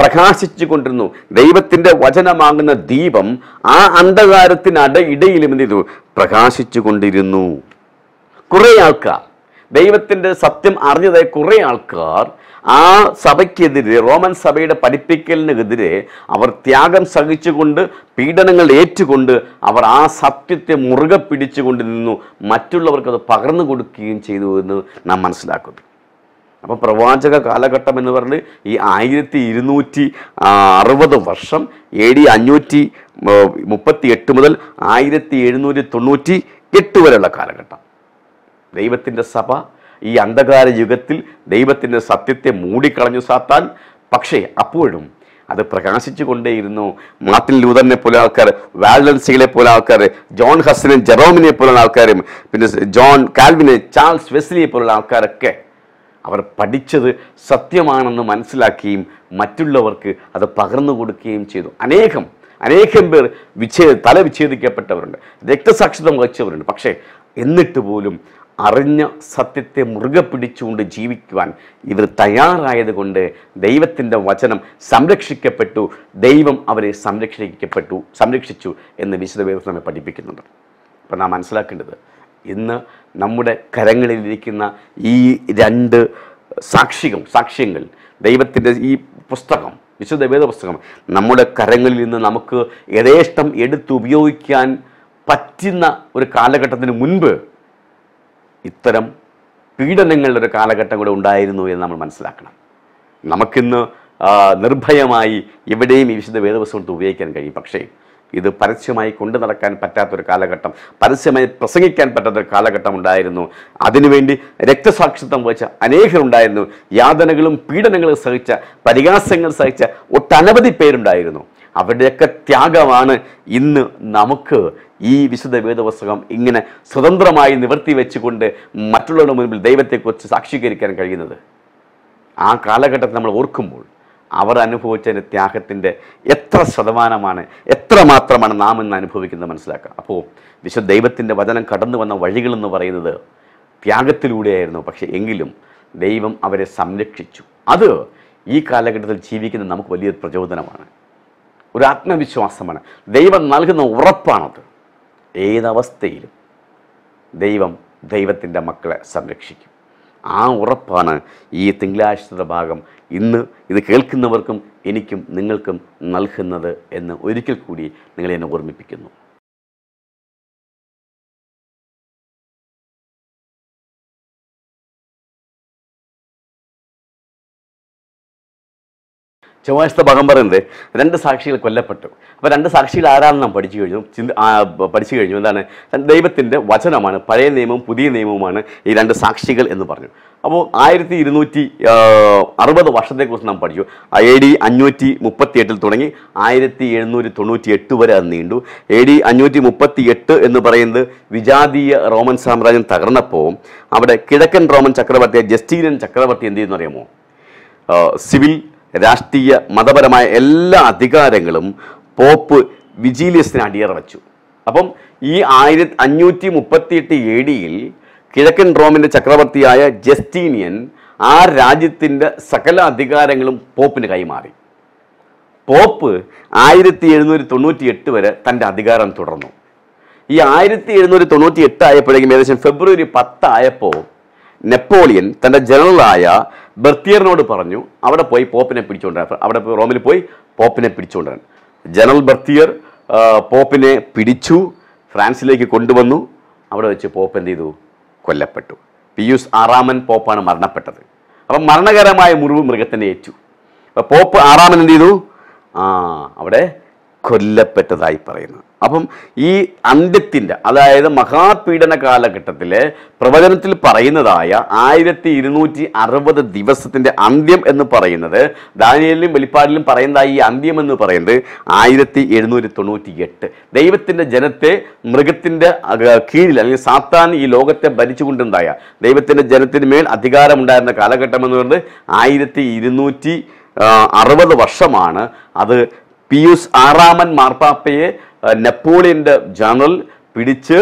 പ്രകാശിച്ചു കൊണ്ടിരുന്നു ദൈവത്തിൻ്റെ വചനമാകുന്ന ദീപം ആ അന്ധകാരത്തിനട ഇടയിലും എന്ത് ചെയ്തു പ്രകാശിച്ചു കൊണ്ടിരുന്നു കുറേ ആൾക്കാർ ദൈവത്തിൻ്റെ സത്യം അറിഞ്ഞതായി കുറേ ആൾക്കാർ ആ സഭയ്ക്കെതിരെ റോമൻ സഭയുടെ പഠിപ്പിക്കലിനെതിരെ അവർ ത്യാഗം സഹിച്ചുകൊണ്ട് പീഡനങ്ങൾ ഏറ്റുകൊണ്ട് അവർ ആ സത്യത്തെ മുറുകെ പിടിച്ചുകൊണ്ട് നിന്നു മറ്റുള്ളവർക്കത് പകർന്നു കൊടുക്കുകയും ചെയ്തു എന്ന് നാം മനസ്സിലാക്കുന്നു അപ്പോൾ പ്രവാചക കാലഘട്ടം എന്ന് പറഞ്ഞ് ഈ ആയിരത്തി ഇരുന്നൂറ്റി അറുപത് വർഷം എ ഡി അഞ്ഞൂറ്റി മുപ്പത്തി എട്ട് മുതൽ ആയിരത്തി എഴുന്നൂറ്റി തൊണ്ണൂറ്റി എട്ട് വരെയുള്ള കാലഘട്ടം ദൈവത്തിൻ്റെ സഭ ഈ അന്ധകാര യുഗത്തിൽ ദൈവത്തിൻ്റെ സത്യത്തെ മൂടിക്കളഞ്ഞു സാത്താൻ പക്ഷേ അപ്പോഴും അത് പ്രകാശിച്ചു കൊണ്ടേയിരുന്നു മാർട്ടിൻ ലൂതറിനെ പോലെ ആൾക്കാർ വാലൻസികളെ പോലെ ആൾക്കാർ ജോൺ ഹസ്ലിൻ ജെറോമിനെ പോലുള്ള ആൾക്കാരും പിന്നെ ജോൺ കാൽവിനെ ചാൾസ് വെസ്ലിയെ പോലുള്ള ആൾക്കാരൊക്കെ അവർ പഠിച്ചത് സത്യമാണെന്ന് മനസ്സിലാക്കുകയും മറ്റുള്ളവർക്ക് അത് പകർന്നു കൊടുക്കുകയും ചെയ്തു അനേകം അനേകം പേർ വിച്ഛേ തല വിച്ഛേദിക്കപ്പെട്ടവരുണ്ട് രക്തസാക്ഷിത്വം വഹിച്ചവരുണ്ട് പക്ഷേ എന്നിട്ട് പോലും അറിഞ്ഞ സത്യത്തെ മുറുകെ പിടിച്ചുകൊണ്ട് ജീവിക്കുവാൻ ഇവർ തയ്യാറായതുകൊണ്ട് ദൈവത്തിൻ്റെ വചനം സംരക്ഷിക്കപ്പെട്ടു ദൈവം അവരെ സംരക്ഷിക്കപ്പെട്ടു സംരക്ഷിച്ചു എന്ന് വിശുദ്ധ വേദം നമ്മെ പഠിപ്പിക്കുന്നുണ്ട് അപ്പോൾ നാം മനസ്സിലാക്കേണ്ടത് ഇന്ന് നമ്മുടെ കരങ്ങളിലിരിക്കുന്ന ഈ രണ്ട് സാക്ഷികം സാക്ഷ്യങ്ങൾ ദൈവത്തിൻ്റെ ഈ പുസ്തകം വിശുദ്ധ വേദ പുസ്തകം നമ്മുടെ കരങ്ങളിൽ നിന്ന് നമുക്ക് യഥേഷ്ടം എടുത്തുപയോഗിക്കാൻ പറ്റുന്ന ഒരു കാലഘട്ടത്തിന് മുൻപ് ഇത്തരം പീഡനങ്ങളുടെ ഒരു കാലഘട്ടം കൂടെ ഉണ്ടായിരുന്നു എന്ന് നമ്മൾ മനസ്സിലാക്കണം നമുക്കിന്ന് നിർഭയമായി എവിടെയും ഈ വിശുദ്ധ വേദപുസ്തകത്ത് ഉപയോഗിക്കാൻ കഴിയും പക്ഷേ ഇത് പരസ്യമായി കൊണ്ടു നടക്കാൻ പറ്റാത്തൊരു കാലഘട്ടം പരസ്യമായി പ്രസംഗിക്കാൻ പറ്റാത്തൊരു കാലഘട്ടം ഉണ്ടായിരുന്നു അതിനുവേണ്ടി രക്തസാക്ഷിത്വം വഹിച്ച അനേകരുണ്ടായിരുന്നു യാതനകളും പീഡനങ്ങളും സഹിച്ച പരിഹാസങ്ങൾ സഹിച്ച ഒട്ടനവധി പേരുണ്ടായിരുന്നു അവരുടെയൊക്കെ ത്യാഗമാണ് ഇന്ന് നമുക്ക് ഈ വിശുദ്ധ വേദപുസ്തകം ഇങ്ങനെ സ്വതന്ത്രമായി നിവർത്തി വെച്ചുകൊണ്ട് മറ്റുള്ളവരുടെ മുൻപിൽ ദൈവത്തെക്കുറിച്ച് സാക്ഷീകരിക്കാൻ കഴിയുന്നത് ആ കാലഘട്ടത്തിൽ നമ്മൾ ഓർക്കുമ്പോൾ അവർ അനുഭവിച്ചതിൻ്റെ ത്യാഗത്തിൻ്റെ എത്ര ശതമാനമാണ് എത്ര മാത്രമാണ് നാം ഇന്ന് അനുഭവിക്കുന്നത് മനസ്സിലാക്കുക അപ്പോൾ വിശുദ്ധ ദൈവത്തിൻ്റെ വചനം കടന്നു വന്ന വഴികളെന്ന് പറയുന്നത് ത്യാഗത്തിലൂടെയായിരുന്നു പക്ഷേ എങ്കിലും ദൈവം അവരെ സംരക്ഷിച്ചു അത് ഈ കാലഘട്ടത്തിൽ ജീവിക്കുന്നത് നമുക്ക് വലിയ പ്രചോദനമാണ് ഒരു ആത്മവിശ്വാസമാണ് ദൈവം നൽകുന്ന ഉറപ്പാണത് ഏതവസ്ഥയിലും ദൈവം ദൈവത്തിൻ്റെ മക്കളെ സംരക്ഷിക്കും ആ ഉറപ്പാണ് ഈ തിങ്കളാഴ്ചയുടെ ഭാഗം ഇന്ന് ഇത് കേൾക്കുന്നവർക്കും എനിക്കും നിങ്ങൾക്കും നൽകുന്നത് എന്ന് ഒരിക്കൽ കൂടി നിങ്ങളെ ഓർമ്മിപ്പിക്കുന്നു ചൊവ്വാഴ്ചത്തെ ഭാഗം പറയുന്നത് രണ്ട് സാക്ഷികൾ കൊല്ലപ്പെട്ടു അപ്പോൾ രണ്ട് സാക്ഷികൾ ആരാണെന്ന് നാം പഠിച്ചു കഴിഞ്ഞു ചിന്ത പഠിച്ചു കഴിഞ്ഞു എന്താണ് ദൈവത്തിൻ്റെ വചനമാണ് പഴയ നിയമവും പുതിയ നിയമവുമാണ് ഈ രണ്ട് സാക്ഷികൾ എന്ന് പറഞ്ഞു അപ്പോൾ ആയിരത്തി ഇരുന്നൂറ്റി അറുപത് വർഷത്തെക്കുറിച്ച് നാം പഠിച്ചു എ ഡി അഞ്ഞൂറ്റി മുപ്പത്തി എട്ടിൽ തുടങ്ങി ആയിരത്തി എഴുന്നൂറ്റി തൊണ്ണൂറ്റി എട്ട് വരെ അത് നീണ്ടു എ ഡി അഞ്ഞൂറ്റി മുപ്പത്തി എട്ട് എന്ന് പറയുന്നത് വിജാതീയ റോമൻ സാമ്രാജ്യം തകർന്നപ്പോൾ അവിടെ കിഴക്കൻ റോമൻ ചക്രവർത്തിയെ ജസ്റ്റീനിയൻ ചക്രവർത്തി എന്ത് ചെയ്യുന്നറിയാമോ സിവിൽ രാഷ്ട്രീയ മതപരമായ എല്ലാ അധികാരങ്ങളും പോപ്പ് വിജീലിയസിന് അടിയറ വച്ചു അപ്പം ഈ ആയിരത്തി അഞ്ഞൂറ്റി മുപ്പത്തിയെട്ട് എ ഡിയിൽ കിഴക്കൻ റോമിൻ്റെ ചക്രവർത്തിയായ ജസ്റ്റീനിയൻ ആ രാജ്യത്തിൻ്റെ സകല അധികാരങ്ങളും പോപ്പിന് കൈമാറി പോപ്പ് ആയിരത്തി എഴുന്നൂറ്റി തൊണ്ണൂറ്റി എട്ട് വരെ തൻ്റെ അധികാരം തുടർന്നു ഈ ആയിരത്തി എഴുന്നൂറ്റി തൊണ്ണൂറ്റി എട്ട് ആയപ്പോഴേക്കും ഏകദേശം ഫെബ്രുവരി പത്തായപ്പോൾ നെപ്പോളിയൻ തൻ്റെ ജനറലായ ബർത്തിയറിനോട് പറഞ്ഞു അവിടെ പോയി പോപ്പിനെ പിടിച്ചുകൊണ്ടിരാൻ അവിടെ റോമിൽ പോയി പോപ്പിനെ പിടിച്ചുകൊണ്ടിരാൻ ജനറൽ ബർത്തിയർ പോപ്പിനെ പിടിച്ചു ഫ്രാൻസിലേക്ക് കൊണ്ടുവന്നു അവിടെ വെച്ച് പോപ്പ് എന്ത് ചെയ്തു കൊല്ലപ്പെട്ടു പിയൂസ് ആറാമൻ പോപ്പാണ് മരണപ്പെട്ടത് അപ്പം മരണകരമായ മുറിവ് മൃഗത്തിനെ ഏറ്റു അപ്പോൾ പോപ്പ് ആറാമൻ എന്ത് ചെയ്തു ആ അവിടെ കൊല്ലപ്പെട്ടതായി പറയുന്നത് അപ്പം ഈ അന്ത്യത്തിൻ്റെ അതായത് മഹാപീഡന കാലഘട്ടത്തിലെ പ്രവചനത്തിൽ പറയുന്നതായ ആയിരത്തി ഇരുന്നൂറ്റി അറുപത് ദിവസത്തിൻ്റെ അന്ത്യം എന്ന് പറയുന്നത് ദാനിയലിലും വെളിപ്പാടിലും പറയുന്നതായി ഈ അന്ത്യം എന്ന് പറയുന്നത് ആയിരത്തി എഴുന്നൂറ്റി തൊണ്ണൂറ്റി എട്ട് ദൈവത്തിൻ്റെ ജനത്തെ മൃഗത്തിൻ്റെ കീഴിൽ അല്ലെങ്കിൽ സാത്താൻ ഈ ലോകത്തെ ഭരിച്ചുകൊണ്ടിരുന്നതായ ദൈവത്തിൻ്റെ ജനത്തിന് മേൽ അധികാരമുണ്ടായിരുന്ന കാലഘട്ടം എന്ന് പറയുന്നത് ആയിരത്തി ഇരുന്നൂറ്റി അറുപത് വർഷമാണ് അത് പിയൂസ് ആറാമൻ മാർപ്പാപ്പയെ നെപ്പോളിയൻ്റെ ജനറൽ പിടിച്ച്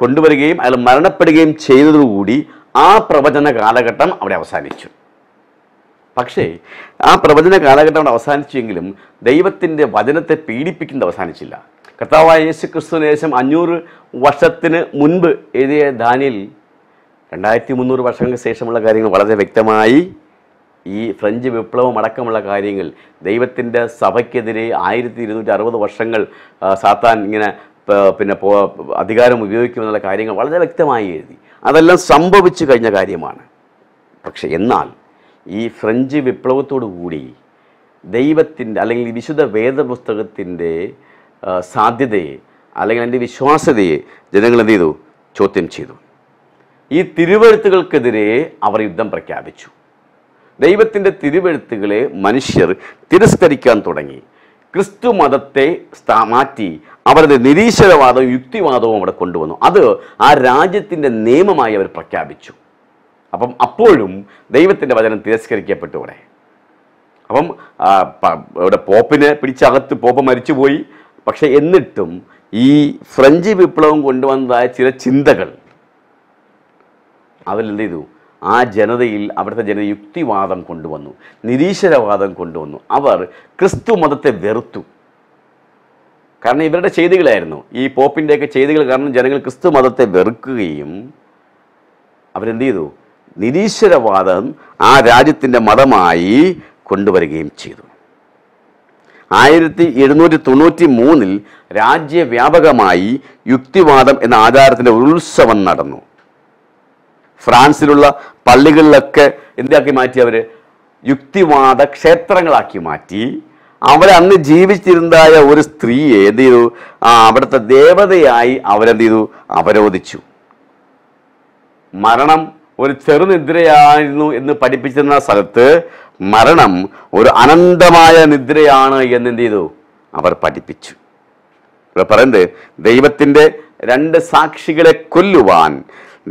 കൊണ്ടുവരികയും അയാൾ മരണപ്പെടുകയും ചെയ്തതുകൂടി ആ പ്രവചന കാലഘട്ടം അവിടെ അവസാനിച്ചു പക്ഷേ ആ പ്രവചന കാലഘട്ടം അവിടെ അവസാനിച്ചെങ്കിലും ദൈവത്തിൻ്റെ വചനത്തെ പീഡിപ്പിക്കുന്നത് അവസാനിച്ചില്ല കർത്താവായ യേശു ക്രിസ്തുവിന് ശേഷം അഞ്ഞൂറ് വർഷത്തിന് മുൻപ് എഴുതിയ ദാനിയിൽ രണ്ടായിരത്തി മുന്നൂറ് വർഷങ്ങൾക്ക് ശേഷമുള്ള കാര്യങ്ങൾ വളരെ വ്യക്തമായി ഈ ഫ്രഞ്ച് വിപ്ലവം അടക്കമുള്ള കാര്യങ്ങൾ ദൈവത്തിൻ്റെ സഭയ്ക്കെതിരെ ആയിരത്തി ഇരുന്നൂറ്റി അറുപത് വർഷങ്ങൾ സാത്താൻ ഇങ്ങനെ പിന്നെ പോ അധികാരം ഉപയോഗിക്കുമെന്നുള്ള കാര്യങ്ങൾ വളരെ വ്യക്തമായി എഴുതി അതെല്ലാം സംഭവിച്ചു കഴിഞ്ഞ കാര്യമാണ് പക്ഷെ എന്നാൽ ഈ ഫ്രഞ്ച് വിപ്ലവത്തോടു കൂടി ദൈവത്തിൻ്റെ അല്ലെങ്കിൽ വിശുദ്ധ വേദപുസ്തകത്തിൻ്റെ സാധ്യതയെ അല്ലെങ്കിൽ അതിൻ്റെ വിശ്വാസ്യതയെ ജനങ്ങൾ എന്ത് ചെയ്തു ചോദ്യം ചെയ്തു ഈ തിരുവഴുത്തുകൾക്കെതിരെ അവർ യുദ്ധം പ്രഖ്യാപിച്ചു ദൈവത്തിൻ്റെ തിരുവെഴുത്തുകളെ മനുഷ്യർ തിരസ്കരിക്കാൻ തുടങ്ങി ക്രിസ്തു മതത്തെ മാറ്റി അവരുടെ നിരീശ്വരവാദവും യുക്തിവാദവും അവിടെ കൊണ്ടുവന്നു അത് ആ രാജ്യത്തിൻ്റെ നിയമമായി അവർ പ്രഖ്യാപിച്ചു അപ്പം അപ്പോഴും ദൈവത്തിൻ്റെ വചനം തിരസ്കരിക്കപ്പെട്ടു ഇവിടെ അപ്പം ഇവിടെ പോപ്പിനെ പിടിച്ചകത്ത് പോപ്പ് മരിച്ചുപോയി പക്ഷെ എന്നിട്ടും ഈ ഫ്രഞ്ച് വിപ്ലവം കൊണ്ടുവന്നതായ ചില ചിന്തകൾ അവരെന്ത് ചെയ്തു ആ ജനതയിൽ അവിടുത്തെ ജനത യുക്തിവാദം കൊണ്ടുവന്നു നിരീശ്വരവാദം കൊണ്ടുവന്നു അവർ ക്രിസ്തു മതത്തെ വെറുത്തു കാരണം ഇവരുടെ ചെയ്തികളായിരുന്നു ഈ പോപ്പിൻ്റെയൊക്കെ ചെയ്തികൾ കാരണം ജനങ്ങൾ ക്രിസ്തു മതത്തെ വെറുക്കുകയും അവരെന്ത് ചെയ്തു നിരീശ്വരവാദം ആ രാജ്യത്തിൻ്റെ മതമായി കൊണ്ടുവരികയും ചെയ്തു ആയിരത്തി എഴുന്നൂറ്റി തൊണ്ണൂറ്റി മൂന്നിൽ രാജ്യവ്യാപകമായി യുക്തിവാദം എന്ന ആചാരത്തിൻ്റെ ഉത്സവം നടന്നു ഫ്രാൻസിലുള്ള പള്ളികളിലൊക്കെ എന്താക്കി മാറ്റി അവർ യുക്തിവാദ ക്ഷേത്രങ്ങളാക്കി മാറ്റി അവരെ അന്ന് ജീവിച്ചിരുന്നതായ ഒരു സ്ത്രീയെ എന്ത് ചെയ്തു ആ അവിടുത്തെ ദേവതയായി അവരെന്ത് ചെയ്തു അവരോധിച്ചു മരണം ഒരു ചെറുനിദ്രയായിരുന്നു എന്ന് പഠിപ്പിച്ചിരുന്ന സ്ഥലത്ത് മരണം ഒരു അനന്തമായ നിദ്രയാണ് എന്ന് എന്ത് ചെയ്തു അവർ പഠിപ്പിച്ചു ഇവിടെ പറയുന്നത് ദൈവത്തിൻ്റെ രണ്ട് സാക്ഷികളെ കൊല്ലുവാൻ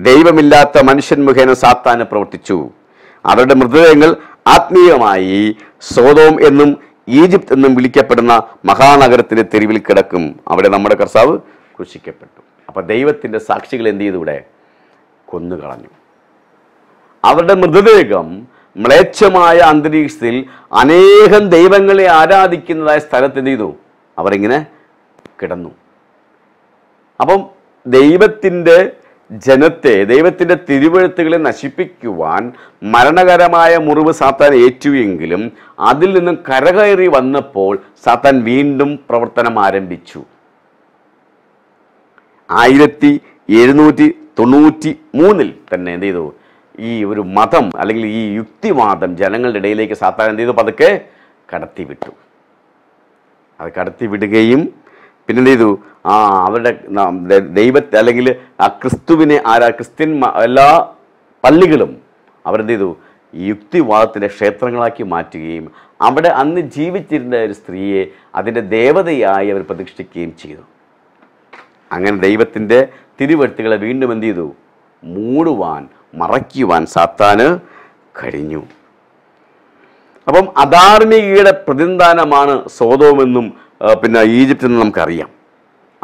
ദൈവമില്ലാത്ത മനുഷ്യൻ മുഖേന സാത്താന് പ്രവർത്തിച്ചു അവരുടെ മൃതദേഹങ്ങൾ ആത്മീയമായി സോതോം എന്നും ഈജിപ്ത് എന്നും വിളിക്കപ്പെടുന്ന മഹാനഗരത്തിൻ്റെ തെരുവിൽ കിടക്കും അവിടെ നമ്മുടെ കർത്താവ് കൃഷിക്കപ്പെട്ടു അപ്പം ദൈവത്തിൻ്റെ സാക്ഷികൾ എന്ത് ചെയ്തു ഇവിടെ കൊന്നുകളഞ്ഞു അവരുടെ മൃതദേഹം മ്ലേച്ഛമായ അന്തരീക്ഷത്തിൽ അനേകം ദൈവങ്ങളെ ആരാധിക്കുന്നതായ സ്ഥലത്ത് എന്ത് ചെയ്തു അവരിങ്ങനെ കിടന്നു അപ്പം ദൈവത്തിൻ്റെ ജനത്തെ ദൈവത്തിൻ്റെ തിരുവഴുത്തുകളെ നശിപ്പിക്കുവാൻ മരണകരമായ മുറിവ് സാത്താൻ ഏറ്റുവെങ്കിലും അതിൽ നിന്നും കരകയറി വന്നപ്പോൾ സാത്താൻ വീണ്ടും പ്രവർത്തനം ആരംഭിച്ചു ആയിരത്തി എഴുന്നൂറ്റി തൊണ്ണൂറ്റി മൂന്നിൽ തന്നെ എന്ത് ചെയ്തു ഈ ഒരു മതം അല്ലെങ്കിൽ ഈ യുക്തിവാദം ജനങ്ങളുടെ ഇടയിലേക്ക് സാത്താൻ എന്ത് ചെയ്തു പതുക്കെ കടത്തിവിട്ടു അത് കടത്തിവിടുകയും പിന്നെന്ത് ചെയ്തു ആ അവരുടെ ദൈവത്തെ അല്ലെങ്കിൽ ആ ക്രിസ്തുവിനെ ആരാ ക്രിസ്ത്യൻ എല്ലാ പള്ളികളും അവരെന്ത് ചെയ്തു യുക്തിവാദത്തിൻ്റെ ക്ഷേത്രങ്ങളാക്കി മാറ്റുകയും അവിടെ അന്ന് ജീവിച്ചിരുന്ന ഒരു സ്ത്രീയെ അതിൻ്റെ ദേവതയായി അവർ പ്രതിഷ്ഠിക്കുകയും ചെയ്തു അങ്ങനെ ദൈവത്തിൻ്റെ തിരുവെഴുത്തുകളെ വീണ്ടും എന്ത് ചെയ്തു മൂടുവാൻ മറയ്ക്കുവാൻ സാത്താന് കഴിഞ്ഞു അപ്പം അധാർമികയുടെ പ്രതിനിധാനമാണ് സ്വതവുമെന്നും പിന്നെ ഈജിപ്തിൽ നിന്ന് നമുക്കറിയാം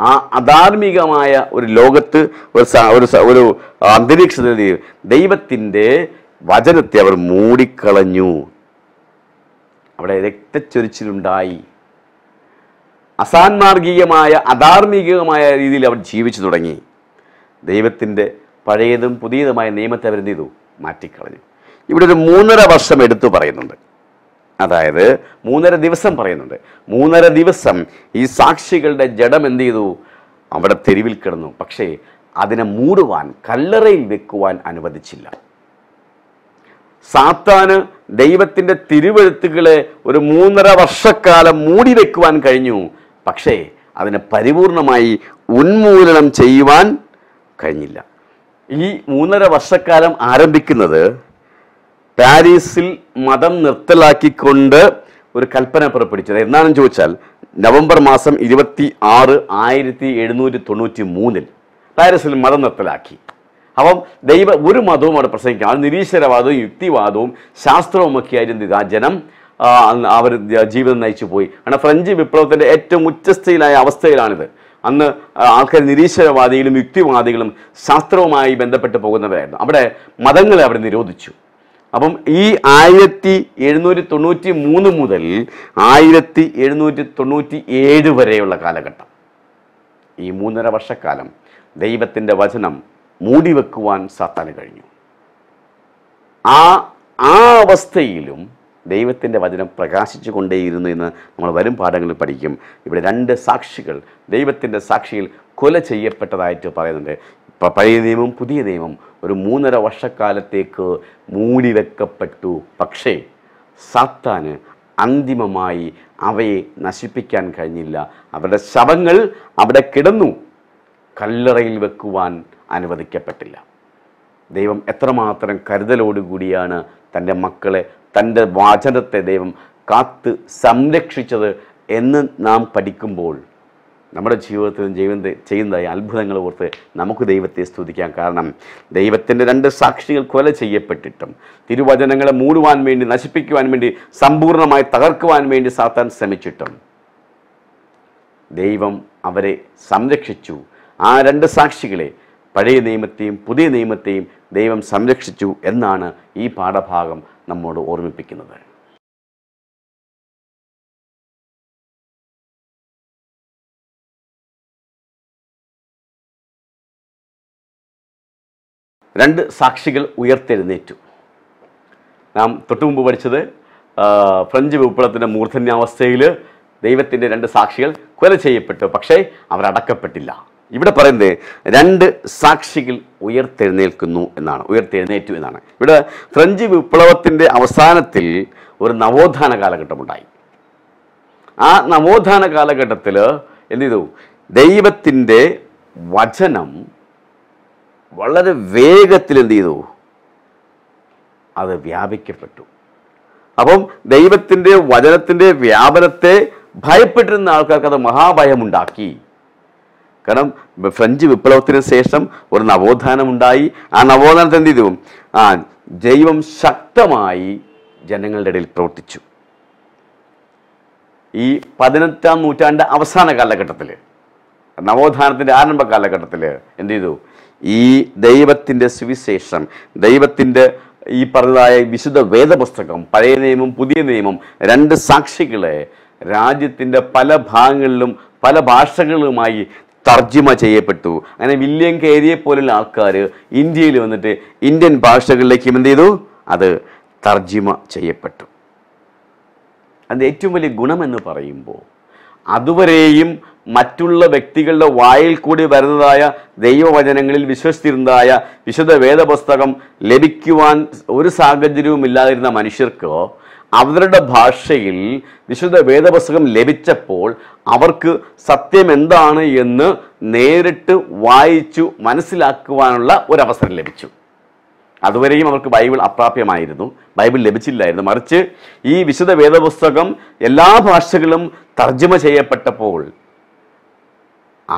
ആ അധാർമികമായ ഒരു ലോകത്ത് ഒരു ഒരു ഒരു അന്തരീക്ഷത്തിൽ ദൈവത്തിൻ്റെ വചനത്തെ അവർ മൂടിക്കളഞ്ഞു അവിടെ രക്തച്ചൊരിച്ചിലുണ്ടായി അസാൻമാർഗീയമായ അധാർമികമായ രീതിയിൽ അവർ ജീവിച്ചു തുടങ്ങി ദൈവത്തിൻ്റെ പഴയതും പുതിയതുമായ നിയമത്തെ അവർ ചെയ്തു മാറ്റിക്കളഞ്ഞു ഇവിടെ ഒരു മൂന്നര വർഷം എടുത്തു പറയുന്നുണ്ട് അതായത് മൂന്നര ദിവസം പറയുന്നുണ്ട് മൂന്നര ദിവസം ഈ സാക്ഷികളുടെ ജഡം എന്ത് ചെയ്തു അവിടെ തെരുവിൽ കിടന്നു പക്ഷേ അതിനെ മൂടുവാൻ കല്ലറയിൽ വെക്കുവാൻ അനുവദിച്ചില്ല സാത്താന് ദൈവത്തിൻ്റെ തിരുവഴുത്തുകളെ ഒരു മൂന്നര വർഷക്കാലം മൂടി വെക്കുവാൻ കഴിഞ്ഞു പക്ഷേ അതിനെ പരിപൂർണമായി ഉന്മൂലനം ചെയ്യുവാൻ കഴിഞ്ഞില്ല ഈ മൂന്നര വർഷക്കാലം ആരംഭിക്കുന്നത് പാരീസിൽ മതം നിർത്തലാക്കിക്കൊണ്ട് ഒരു കൽപ്പന പുറപ്പെടുവിച്ചത് എന്താണെന്ന് ചോദിച്ചാൽ നവംബർ മാസം ഇരുപത്തി ആറ് ആയിരത്തി എഴുന്നൂറ്റി തൊണ്ണൂറ്റി മൂന്നിൽ പാരീസിൽ മതം നിർത്തലാക്കി അപ്പം ദൈവ ഒരു മതവും അവിടെ പ്രസംഗിക്കാം അത് നിരീശ്വരവാദവും യുക്തിവാദവും ശാസ്ത്രവും ഒക്കെ ആയിരുന്നു ആ ജനം അവർ ജീവിതം നയിച്ചു പോയി കാരണം ഫ്രഞ്ച് വിപ്ലവത്തിൻ്റെ ഏറ്റവും ഉച്ചസ്ഥയിലായ അവസ്ഥയിലാണിത് അന്ന് ആൾക്കാർ നിരീശ്വരവാദികളും യുക്തിവാദികളും ശാസ്ത്രവുമായി ബന്ധപ്പെട്ട് പോകുന്നവരായിരുന്നു അവിടെ മതങ്ങളെ അവർ നിരോധിച്ചു അപ്പം ഈ ആയിരത്തി എഴുന്നൂറ്റി തൊണ്ണൂറ്റി മൂന്ന് മുതൽ ആയിരത്തി എഴുന്നൂറ്റി തൊണ്ണൂറ്റി ഏഴ് വരെയുള്ള കാലഘട്ടം ഈ മൂന്നര വർഷക്കാലം ദൈവത്തിൻ്റെ വചനം മൂടിവെക്കുവാൻ സാത്താൻ കഴിഞ്ഞു ആ ആ അവസ്ഥയിലും ദൈവത്തിൻ്റെ വചനം പ്രകാശിച്ചു കൊണ്ടേയിരുന്നു എന്ന് നമ്മൾ വരും പാഠങ്ങളിൽ പഠിക്കും ഇവിടെ രണ്ട് സാക്ഷികൾ ദൈവത്തിൻ്റെ സാക്ഷിയിൽ കൊല ചെയ്യപ്പെട്ടതായിട്ട് പറയുന്നുണ്ട് പഴയ നിയമം പുതിയ നിയമം ഒരു മൂന്നര വർഷക്കാലത്തേക്ക് മൂടി വെക്കപ്പെട്ടു പക്ഷേ സാത്താന് അന്തിമമായി അവയെ നശിപ്പിക്കാൻ കഴിഞ്ഞില്ല അവരുടെ ശവങ്ങൾ അവിടെ കിടന്നു കല്ലറയിൽ വെക്കുവാൻ അനുവദിക്കപ്പെട്ടില്ല ദൈവം എത്രമാത്രം കരുതലോടുകൂടിയാണ് തൻ്റെ മക്കളെ തൻ്റെ വാചനത്തെ ദൈവം കാത്ത് സംരക്ഷിച്ചത് എന്ന് നാം പഠിക്കുമ്പോൾ നമ്മുടെ ജീവിതത്തിൽ ജീവിത ചെയ്യുന്നതായി അത്ഭുതങ്ങൾ ഓർത്ത് നമുക്ക് ദൈവത്തെ സ്തുതിക്കാം കാരണം ദൈവത്തിൻ്റെ രണ്ട് സാക്ഷികൾ കൊല ചെയ്യപ്പെട്ടിട്ടും തിരുവചനങ്ങളെ മൂടുവാൻ വേണ്ടി നശിപ്പിക്കുവാൻ വേണ്ടി സമ്പൂർണ്ണമായി തകർക്കുവാൻ വേണ്ടി സാത്താൻ ശ്രമിച്ചിട്ടും ദൈവം അവരെ സംരക്ഷിച്ചു ആ രണ്ട് സാക്ഷികളെ പഴയ നിയമത്തെയും പുതിയ നിയമത്തെയും ദൈവം സംരക്ഷിച്ചു എന്നാണ് ഈ പാഠഭാഗം നമ്മോട് ഓർമ്മിപ്പിക്കുന്നത് രണ്ട് സാക്ഷികൾ ഉയർത്തെഴുന്നേറ്റു നാം മുമ്പ് പഠിച്ചത് ഫ്രഞ്ച് വിപ്ലവത്തിൻ്റെ മൂർധന്യാവസ്ഥയിൽ ദൈവത്തിൻ്റെ രണ്ട് സാക്ഷികൾ കൊല ചെയ്യപ്പെട്ടു പക്ഷേ അവരടക്കപ്പെട്ടില്ല ഇവിടെ പറയുന്നത് രണ്ട് സാക്ഷികൾ ഉയർത്തെഴുന്നേൽക്കുന്നു എന്നാണ് ഉയർത്തെഴുന്നേറ്റു എന്നാണ് ഇവിടെ ഫ്രഞ്ച് വിപ്ലവത്തിൻ്റെ അവസാനത്തിൽ ഒരു നവോത്ഥാന കാലഘട്ടമുണ്ടായി ആ നവോത്ഥാന കാലഘട്ടത്തിൽ എന്ത് ചെയ്തു ദൈവത്തിൻ്റെ വചനം വളരെ വേഗത്തിൽ എന്ത് ചെയ്തു അത് വ്യാപിക്കപ്പെട്ടു അപ്പം ദൈവത്തിൻ്റെ വചനത്തിൻ്റെ വ്യാപനത്തെ ഭയപ്പെട്ടിരുന്ന ആൾക്കാർക്ക് അത് മഹാഭയമുണ്ടാക്കി കാരണം ഫ്രഞ്ച് വിപ്ലവത്തിന് ശേഷം ഒരു നവോത്ഥാനമുണ്ടായി ആ നവോത്ഥാനത്തെ എന്ത് ചെയ്തു ആ ദൈവം ശക്തമായി ജനങ്ങളുടെ ഇടയിൽ പ്രവർത്തിച്ചു ഈ പതിനെട്ടാം നൂറ്റാണ്ട് അവസാന കാലഘട്ടത്തിൽ നവോത്ഥാനത്തിൻ്റെ ആരംഭ കാലഘട്ടത്തിൽ എന്ത് ചെയ്തു ഈ ദൈവത്തിൻ്റെ സുവിശേഷം ദൈവത്തിൻ്റെ ഈ പറഞ്ഞതായ വിശുദ്ധ വേദപുസ്തകം പഴയ നിയമം പുതിയ നിയമം രണ്ട് സാക്ഷികളെ രാജ്യത്തിൻ്റെ പല ഭാഗങ്ങളിലും പല ഭാഷകളിലുമായി തർജ്ജിമ ചെയ്യപ്പെട്ടു അങ്ങനെ വില്യം കേരിയെ പോലുള്ള ആൾക്കാർ ഇന്ത്യയിൽ വന്നിട്ട് ഇന്ത്യൻ ഭാഷകളിലേക്കും എന്ത് ചെയ്തു അത് തർജ്ജിമ ചെയ്യപ്പെട്ടു അതിൻ്റെ ഏറ്റവും വലിയ ഗുണമെന്ന് പറയുമ്പോൾ അതുവരെയും മറ്റുള്ള വ്യക്തികളുടെ വായിൽ കൂടി വരുന്നതായ ദൈവവചനങ്ങളിൽ വിശ്വസിച്ചിരുന്നതായ വിശുദ്ധ വേദപുസ്തകം ലഭിക്കുവാൻ ഒരു സാഹചര്യവും ഇല്ലാതിരുന്ന മനുഷ്യർക്കോ അവരുടെ ഭാഷയിൽ വിശുദ്ധ വേദപുസ്തകം ലഭിച്ചപ്പോൾ അവർക്ക് സത്യം എന്താണ് എന്ന് നേരിട്ട് വായിച്ചു മനസ്സിലാക്കുവാനുള്ള ഒരവസരം ലഭിച്ചു അതുവരെയും അവർക്ക് ബൈബിൾ അപ്രാപ്യമായിരുന്നു ബൈബിൾ ലഭിച്ചില്ലായിരുന്നു മറിച്ച് ഈ വിശുദ്ധ വേദപുസ്തകം എല്ലാ ഭാഷകളും തർജ്ജമ ചെയ്യപ്പെട്ടപ്പോൾ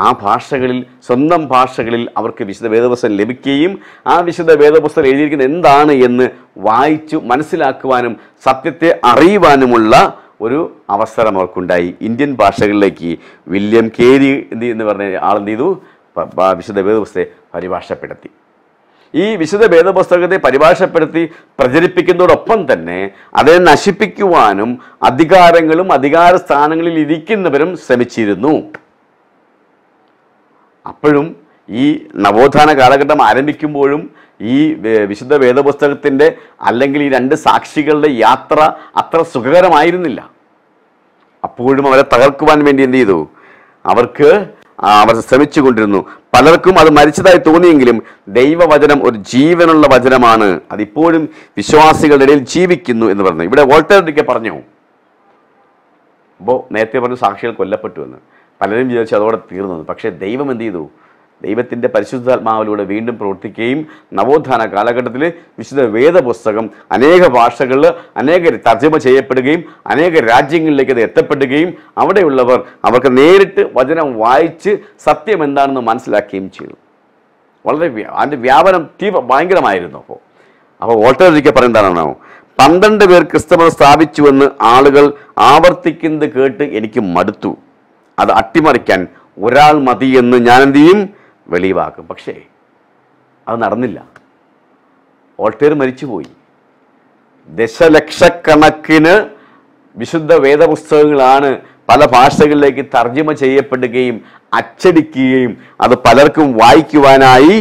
ആ ഭാഷകളിൽ സ്വന്തം ഭാഷകളിൽ അവർക്ക് വിശുദ്ധ വേദപുസ്തകം ലഭിക്കുകയും ആ വിശുദ്ധ വേദപുസ്തകം എഴുതിയിരിക്കുന്ന എന്താണ് എന്ന് വായിച്ചു മനസ്സിലാക്കുവാനും സത്യത്തെ അറിയുവാനുമുള്ള ഒരു അവസരം അവർക്കുണ്ടായി ഇന്ത്യൻ ഭാഷകളിലേക്ക് വില്യം കേരി എന്ത് എന്ന് പറഞ്ഞ ആൾ എന്ത് ചെയ്തു വിശുദ്ധ വേദപുസ്തകത്തെ പരിഭാഷപ്പെടുത്തി ഈ വിശുദ്ധ വേദപുസ്തകത്തെ പരിഭാഷപ്പെടുത്തി പ്രചരിപ്പിക്കുന്നതോടൊപ്പം തന്നെ അതിനെ നശിപ്പിക്കുവാനും അധികാരങ്ങളും അധികാര സ്ഥാനങ്ങളിൽ ഇരിക്കുന്നവരും ശ്രമിച്ചിരുന്നു അപ്പോഴും ഈ നവോത്ഥാന കാലഘട്ടം ആരംഭിക്കുമ്പോഴും ഈ വിശുദ്ധ വേദപുസ്തകത്തിൻ്റെ അല്ലെങ്കിൽ ഈ രണ്ട് സാക്ഷികളുടെ യാത്ര അത്ര സുഖകരമായിരുന്നില്ല അപ്പോഴും അവരെ തകർക്കുവാൻ വേണ്ടി എന്ത് ചെയ്തു അവർക്ക് അവർ ശ്രമിച്ചു കൊണ്ടിരുന്നു പലർക്കും അത് മരിച്ചതായി തോന്നിയെങ്കിലും ദൈവവചനം ഒരു ജീവനുള്ള വചനമാണ് അതിപ്പോഴും വിശ്വാസികളുടെ ഇടയിൽ ജീവിക്കുന്നു എന്ന് പറഞ്ഞു ഇവിടെ വോൾട്ടേറിക്ക് പറഞ്ഞു അപ്പോൾ നേരത്തെ പറഞ്ഞ സാക്ഷികൾ കൊല്ലപ്പെട്ടു എന്ന് പലരും വിചാരിച്ചു അതോടെ തീർന്നത് പക്ഷേ ദൈവം എന്ത് ചെയ്തു ദൈവത്തിൻ്റെ പരിശുദ്ധാത്മാവിലൂടെ വീണ്ടും പ്രവർത്തിക്കുകയും നവോത്ഥാന കാലഘട്ടത്തിൽ വിശുദ്ധ വേദപുസ്തകം അനേക ഭാഷകളിൽ അനേക തർജ്ജമ ചെയ്യപ്പെടുകയും അനേക രാജ്യങ്ങളിലേക്ക് അത് എത്തപ്പെടുകയും അവിടെയുള്ളവർ അവർക്ക് നേരിട്ട് വചനം വായിച്ച് സത്യം എന്താണെന്ന് മനസ്സിലാക്കുകയും ചെയ്തു വളരെ അതിൻ്റെ വ്യാപനം തീവ്ര ഭയങ്കരമായിരുന്നു അപ്പോൾ അപ്പോൾ വോൾട്ടർ പറയുന്നതാണോ പന്ത്രണ്ട് പേർ ക്രിസ്തമത സ്ഥാപിച്ചുവെന്ന് ആളുകൾ ആവർത്തിക്കുന്നത് കേട്ട് എനിക്ക് മടുത്തു അത് അട്ടിമറിക്കാൻ ഒരാൾ മതി എന്ന് ഞാൻ എന്ത് ചെയ്യും വെളിവാക്കും പക്ഷേ അത് നടന്നില്ല ഓൾട്ടേർ മരിച്ചുപോയി ദശലക്ഷക്കണക്കിന് വിശുദ്ധ വേദപുസ്തകങ്ങളാണ് പല ഭാഷകളിലേക്ക് തർജ്ജമ ചെയ്യപ്പെടുകയും അച്ചടിക്കുകയും അത് പലർക്കും വായിക്കുവാനായി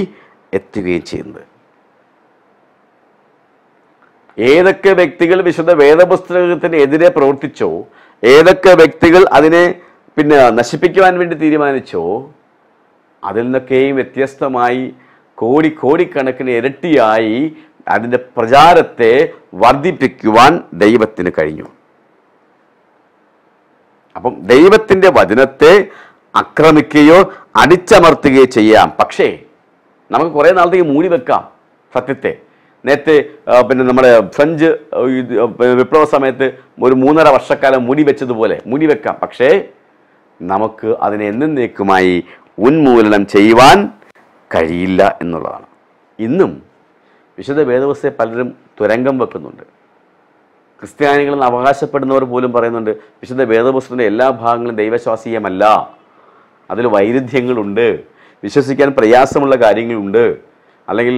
എത്തുകയും ചെയ്യുന്നത് ഏതൊക്കെ വ്യക്തികൾ വിശുദ്ധ വേദപുസ്തകത്തിനെതിരെ പ്രവർത്തിച്ചോ ഏതൊക്കെ വ്യക്തികൾ അതിനെ പിന്നെ നശിപ്പിക്കുവാൻ വേണ്ടി തീരുമാനിച്ചോ അതിൽ നിന്നൊക്കെയും വ്യത്യസ്തമായി കോടി കോടിക്കണക്കിന് ഇരട്ടിയായി അതിൻ്റെ പ്രചാരത്തെ വർദ്ധിപ്പിക്കുവാൻ ദൈവത്തിന് കഴിഞ്ഞു അപ്പം ദൈവത്തിൻ്റെ വചനത്തെ ആക്രമിക്കുകയോ അടിച്ചമർത്തുകയോ ചെയ്യാം പക്ഷേ നമുക്ക് കുറേ നാളത്തേക്ക് മൂടി വെക്കാം സത്യത്തെ നേരത്തെ പിന്നെ നമ്മുടെ ഫ്രഞ്ച് വിപ്ലവ സമയത്ത് ഒരു മൂന്നര വർഷക്കാലം മൂടി വെച്ചതുപോലെ മൂടി വെക്കാം പക്ഷേ നമുക്ക് അതിനെ എന്നേക്കുമായി ഉന്മൂലനം ചെയ്യുവാൻ കഴിയില്ല എന്നുള്ളതാണ് ഇന്നും വിശുദ്ധ വേദവസ്ഥയെ പലരും തുരങ്കം വെക്കുന്നുണ്ട് നിന്ന് അവകാശപ്പെടുന്നവർ പോലും പറയുന്നുണ്ട് വിശുദ്ധ വേദപുസ്തകത്തിൻ്റെ എല്ലാ ഭാഗങ്ങളും ദൈവശ്വാസീയമല്ല അതിൽ വൈരുദ്ധ്യങ്ങളുണ്ട് വിശ്വസിക്കാൻ പ്രയാസമുള്ള കാര്യങ്ങളുണ്ട് അല്ലെങ്കിൽ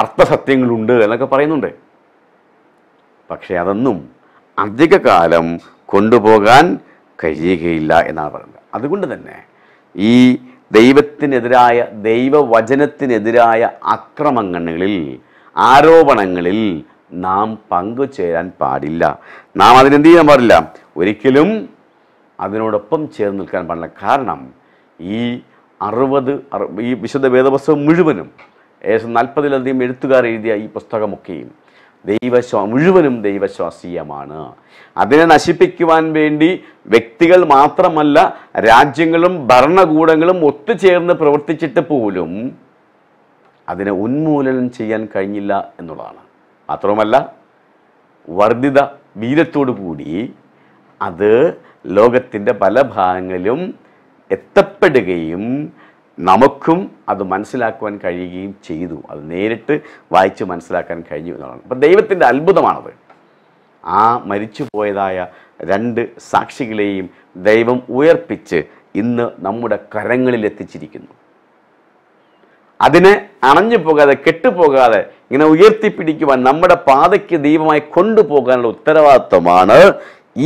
അർത്ഥസത്യങ്ങളുണ്ട് എന്നൊക്കെ പറയുന്നുണ്ട് പക്ഷേ അതൊന്നും അധികകാലം കൊണ്ടുപോകാൻ കഴിയുകയില്ല എന്നാണ് പറയുന്നത് അതുകൊണ്ട് തന്നെ ഈ ദൈവത്തിനെതിരായ ദൈവവചനത്തിനെതിരായ അക്രമങ്ങളിൽ ആരോപണങ്ങളിൽ നാം പങ്കുചേരാൻ പാടില്ല നാം അതിനെന്ത് ചെയ്യാൻ പാടില്ല ഒരിക്കലും അതിനോടൊപ്പം ചേർന്ന് നിൽക്കാൻ പാടില്ല കാരണം ഈ അറുപത് ഈ വിശുദ്ധ വേദപുസ്തകം മുഴുവനും ഏകദേശം നാൽപ്പതിലധികം എഴുത്തുകാർ എഴുതിയ ഈ പുസ്തകമൊക്കെയും ദൈവശ്വാ മുഴുവനും ദൈവശ്വാസീയമാണ് അതിനെ നശിപ്പിക്കുവാൻ വേണ്ടി വ്യക്തികൾ മാത്രമല്ല രാജ്യങ്ങളും ഭരണകൂടങ്ങളും ഒത്തുചേർന്ന് പ്രവർത്തിച്ചിട്ട് പോലും അതിനെ ഉന്മൂലനം ചെയ്യാൻ കഴിഞ്ഞില്ല എന്നുള്ളതാണ് മാത്രവുമല്ല വർദ്ധിത വീരത്തോടു കൂടി അത് ലോകത്തിൻ്റെ പല ഭാഗങ്ങളിലും എത്തപ്പെടുകയും നമുക്കും അത് മനസ്സിലാക്കുവാൻ കഴിയുകയും ചെയ്തു അത് നേരിട്ട് വായിച്ച് മനസ്സിലാക്കാൻ കഴിഞ്ഞു എന്നുള്ളതാണ് അപ്പം ദൈവത്തിൻ്റെ അത്ഭുതമാണത് ആ മരിച്ചു പോയതായ രണ്ട് സാക്ഷികളെയും ദൈവം ഉയർപ്പിച്ച് ഇന്ന് നമ്മുടെ കരങ്ങളിൽ എത്തിച്ചിരിക്കുന്നു അതിനെ അണഞ്ഞു പോകാതെ കെട്ടുപോകാതെ ഇങ്ങനെ ഉയർത്തിപ്പിടിക്കുവാൻ നമ്മുടെ പാതയ്ക്ക് ദൈവമായി കൊണ്ടുപോകാനുള്ള ഉത്തരവാദിത്വമാണ്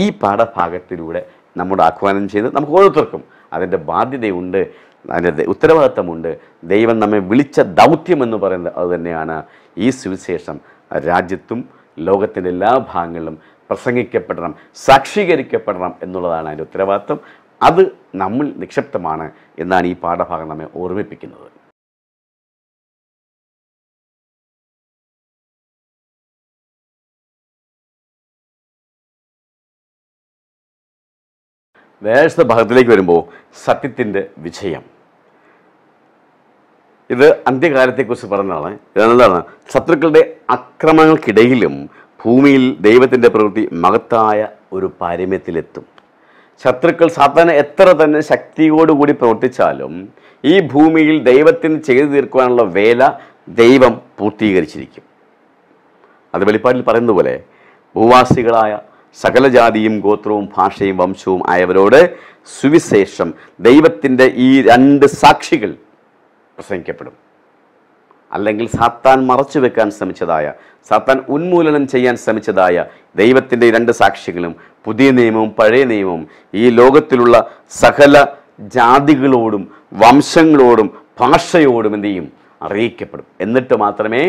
ഈ പാഠഭാഗത്തിലൂടെ നമ്മുടെ ആഹ്വാനം ചെയ്ത് നമുക്ക് ഓരോരുത്തർക്കും അതിൻ്റെ ബാധ്യതയുണ്ട് അതിൻ്റെ ഉത്തരവാദിത്വമുണ്ട് ദൈവം നമ്മെ വിളിച്ച ദൗത്യം എന്ന് പറയുന്നത് അത് തന്നെയാണ് ഈ സുവിശേഷം രാജ്യത്തും ലോകത്തിൻ്റെ എല്ലാ ഭാഗങ്ങളിലും പ്രസംഗിക്കപ്പെടണം സാക്ഷീകരിക്കപ്പെടണം എന്നുള്ളതാണ് അതിൻ്റെ ഉത്തരവാദിത്വം അത് നമ്മൾ നിക്ഷിപ്തമാണ് എന്നാണ് ഈ പാഠഭാഗം നമ്മെ ഓർമ്മിപ്പിക്കുന്നത് നേഴ്സത്തെ ഭാഗത്തിലേക്ക് വരുമ്പോൾ സത്യത്തിൻ്റെ വിജയം ഇത് അന്ത്യകാലത്തെക്കുറിച്ച് പറഞ്ഞതാണ് ഇതെന്താണ് ശത്രുക്കളുടെ അക്രമങ്ങൾക്കിടയിലും ഭൂമിയിൽ ദൈവത്തിൻ്റെ പ്രവൃത്തി മഹത്തായ ഒരു പാരമ്യത്തിലെത്തും ശത്രുക്കൾ സാധാരണ എത്ര തന്നെ ശക്തിയോടുകൂടി പ്രവർത്തിച്ചാലും ഈ ഭൂമിയിൽ ദൈവത്തിന് ചെയ്തു തീർക്കുവാനുള്ള വേല ദൈവം പൂർത്തീകരിച്ചിരിക്കും അത് വെളിപ്പാടിൽ പറയുന്നത് പോലെ ഭൂവാസികളായ സകല ജാതിയും ഗോത്രവും ഭാഷയും വംശവും ആയവരോട് സുവിശേഷം ദൈവത്തിൻ്റെ ഈ രണ്ട് സാക്ഷികൾ പ്രസംഗിക്കപ്പെടും അല്ലെങ്കിൽ സാത്താൻ മറച്ചു വെക്കാൻ ശ്രമിച്ചതായ സാത്താൻ ഉന്മൂലനം ചെയ്യാൻ ശ്രമിച്ചതായ ദൈവത്തിൻ്റെ രണ്ട് സാക്ഷികളും പുതിയ നിയമവും പഴയ നിയമവും ഈ ലോകത്തിലുള്ള സകല ജാതികളോടും വംശങ്ങളോടും ഭാഷയോടും എന്തു ചെയ്യും അറിയിക്കപ്പെടും എന്നിട്ട് മാത്രമേ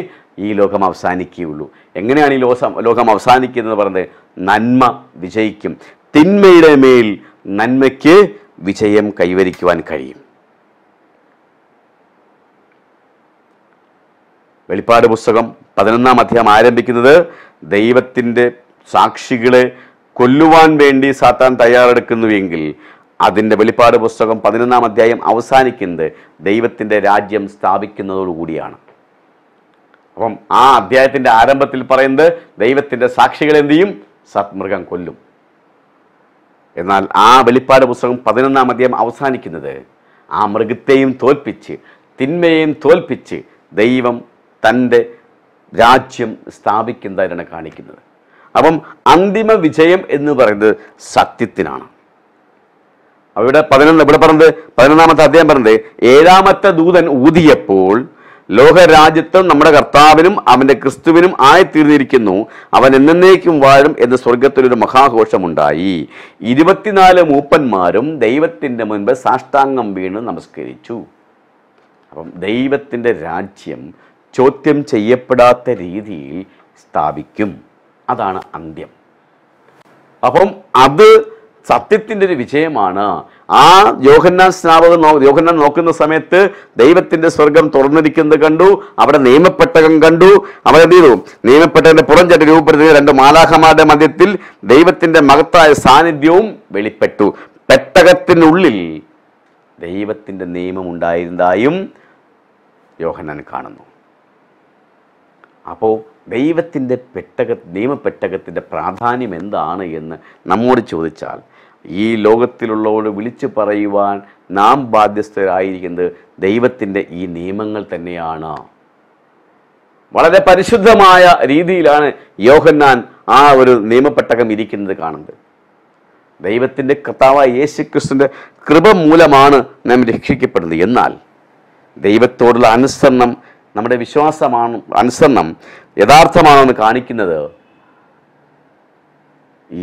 ഈ ലോകം അവസാനിക്കുകയുള്ളൂ എങ്ങനെയാണ് ഈ ലോകം ലോകം അവസാനിക്കുന്നത് പറഞ്ഞത് നന്മ വിജയിക്കും തിന്മയുടെ മേൽ നന്മയ്ക്ക് വിജയം കൈവരിക്കുവാൻ കഴിയും വെളിപ്പാട് പുസ്തകം പതിനൊന്നാം അധ്യായം ആരംഭിക്കുന്നത് ദൈവത്തിൻ്റെ സാക്ഷികളെ കൊല്ലുവാൻ വേണ്ടി സാത്താൻ തയ്യാറെടുക്കുന്നുവെങ്കിൽ അതിൻ്റെ വെളിപ്പാട് പുസ്തകം പതിനൊന്നാം അധ്യായം അവസാനിക്കുന്നത് ദൈവത്തിൻ്റെ രാജ്യം സ്ഥാപിക്കുന്നതോടുകൂടിയാണ് അപ്പം ആ അധ്യായത്തിൻ്റെ ആരംഭത്തിൽ പറയുന്നത് ദൈവത്തിൻ്റെ സാക്ഷികൾ എന്ത് ചെയ്യും സത്മൃഗം കൊല്ലും എന്നാൽ ആ വെളിപ്പാട് പുസ്തകം പതിനൊന്നാം അധ്യായം അവസാനിക്കുന്നത് ആ മൃഗത്തെയും തോൽപ്പിച്ച് തിന്മയെയും തോൽപ്പിച്ച് ദൈവം തൻ്റെ രാജ്യം സ്ഥാപിക്കുന്നതായിട്ടാണ് കാണിക്കുന്നത് അപ്പം അന്തിമ വിജയം എന്ന് പറയുന്നത് സത്യത്തിനാണ് അവിടെ പതിനൊന്ന് ഇവിടെ പറഞ്ഞത് പതിനൊന്നാമത്തെ അദ്ദേഹം പറഞ്ഞത് ഏഴാമത്തെ ദൂതൻ ഊതിയപ്പോൾ ലോകരാജ്യത്വം നമ്മുടെ കർത്താവിനും അവന്റെ ക്രിസ്തുവിനും ആയിത്തീർന്നിരിക്കുന്നു അവൻ എന്നേക്കും വാഴും എന്ന് സ്വർഗത്തിലൊരു മഹാഘോഷമുണ്ടായി ഇരുപത്തിനാല് മൂപ്പന്മാരും ദൈവത്തിൻ്റെ മുൻപ് സാഷ്ടാംഗം വീണ് നമസ്കരിച്ചു അപ്പം ദൈവത്തിൻ്റെ രാജ്യം ചോദ്യം ചെയ്യപ്പെടാത്ത രീതിയിൽ സ്ഥാപിക്കും അതാണ് അന്ത്യം അപ്പം അത് സത്യത്തിൻ്റെ ഒരു വിജയമാണ് ആ യോഹന്നാൻ നോ യോഹന്നാൻ നോക്കുന്ന സമയത്ത് ദൈവത്തിൻ്റെ സ്വർഗം തുറന്നിരിക്കുന്നത് കണ്ടു അവിടെ നിയമപ്പെട്ടകം കണ്ടു അവരെ എന്ത് ചെയ്തു നിയമപ്പെട്ടകൻ്റെ പുറംചട്ട രൂപപ്പെടുത്തിയ രണ്ട് മാലാഹമാരുടെ മധ്യത്തിൽ ദൈവത്തിൻ്റെ മഹത്തായ സാന്നിധ്യവും വെളിപ്പെട്ടു പെട്ടകത്തിനുള്ളിൽ ദൈവത്തിൻ്റെ നിയമം ഉണ്ടായിരുന്നതായും യോഹന്നാൻ കാണുന്നു അപ്പോൾ ദൈവത്തിൻ്റെ പെട്ടക നിയമപ്പെട്ടകത്തിൻ്റെ പ്രാധാന്യം എന്താണ് എന്ന് നമ്മോട് ചോദിച്ചാൽ ഈ ലോകത്തിലുള്ളവരോട് വിളിച്ചു പറയുവാൻ നാം ബാധ്യസ്ഥരായിരിക്കുന്നത് ദൈവത്തിൻ്റെ ഈ നിയമങ്ങൾ തന്നെയാണ് വളരെ പരിശുദ്ധമായ രീതിയിലാണ് യോഹന്നാൻ ആ ഒരു നിയമപ്പെട്ടകം ഇരിക്കുന്നത് കാണുന്നത് ദൈവത്തിൻ്റെ കർത്താവായ ക്രിസ്തുവിൻ്റെ കൃപ മൂലമാണ് നാം രക്ഷിക്കപ്പെടുന്നത് എന്നാൽ ദൈവത്തോടുള്ള അനുസരണം നമ്മുടെ വിശ്വാസമാണ് അനുസരണം യഥാർത്ഥമാണെന്ന് കാണിക്കുന്നത്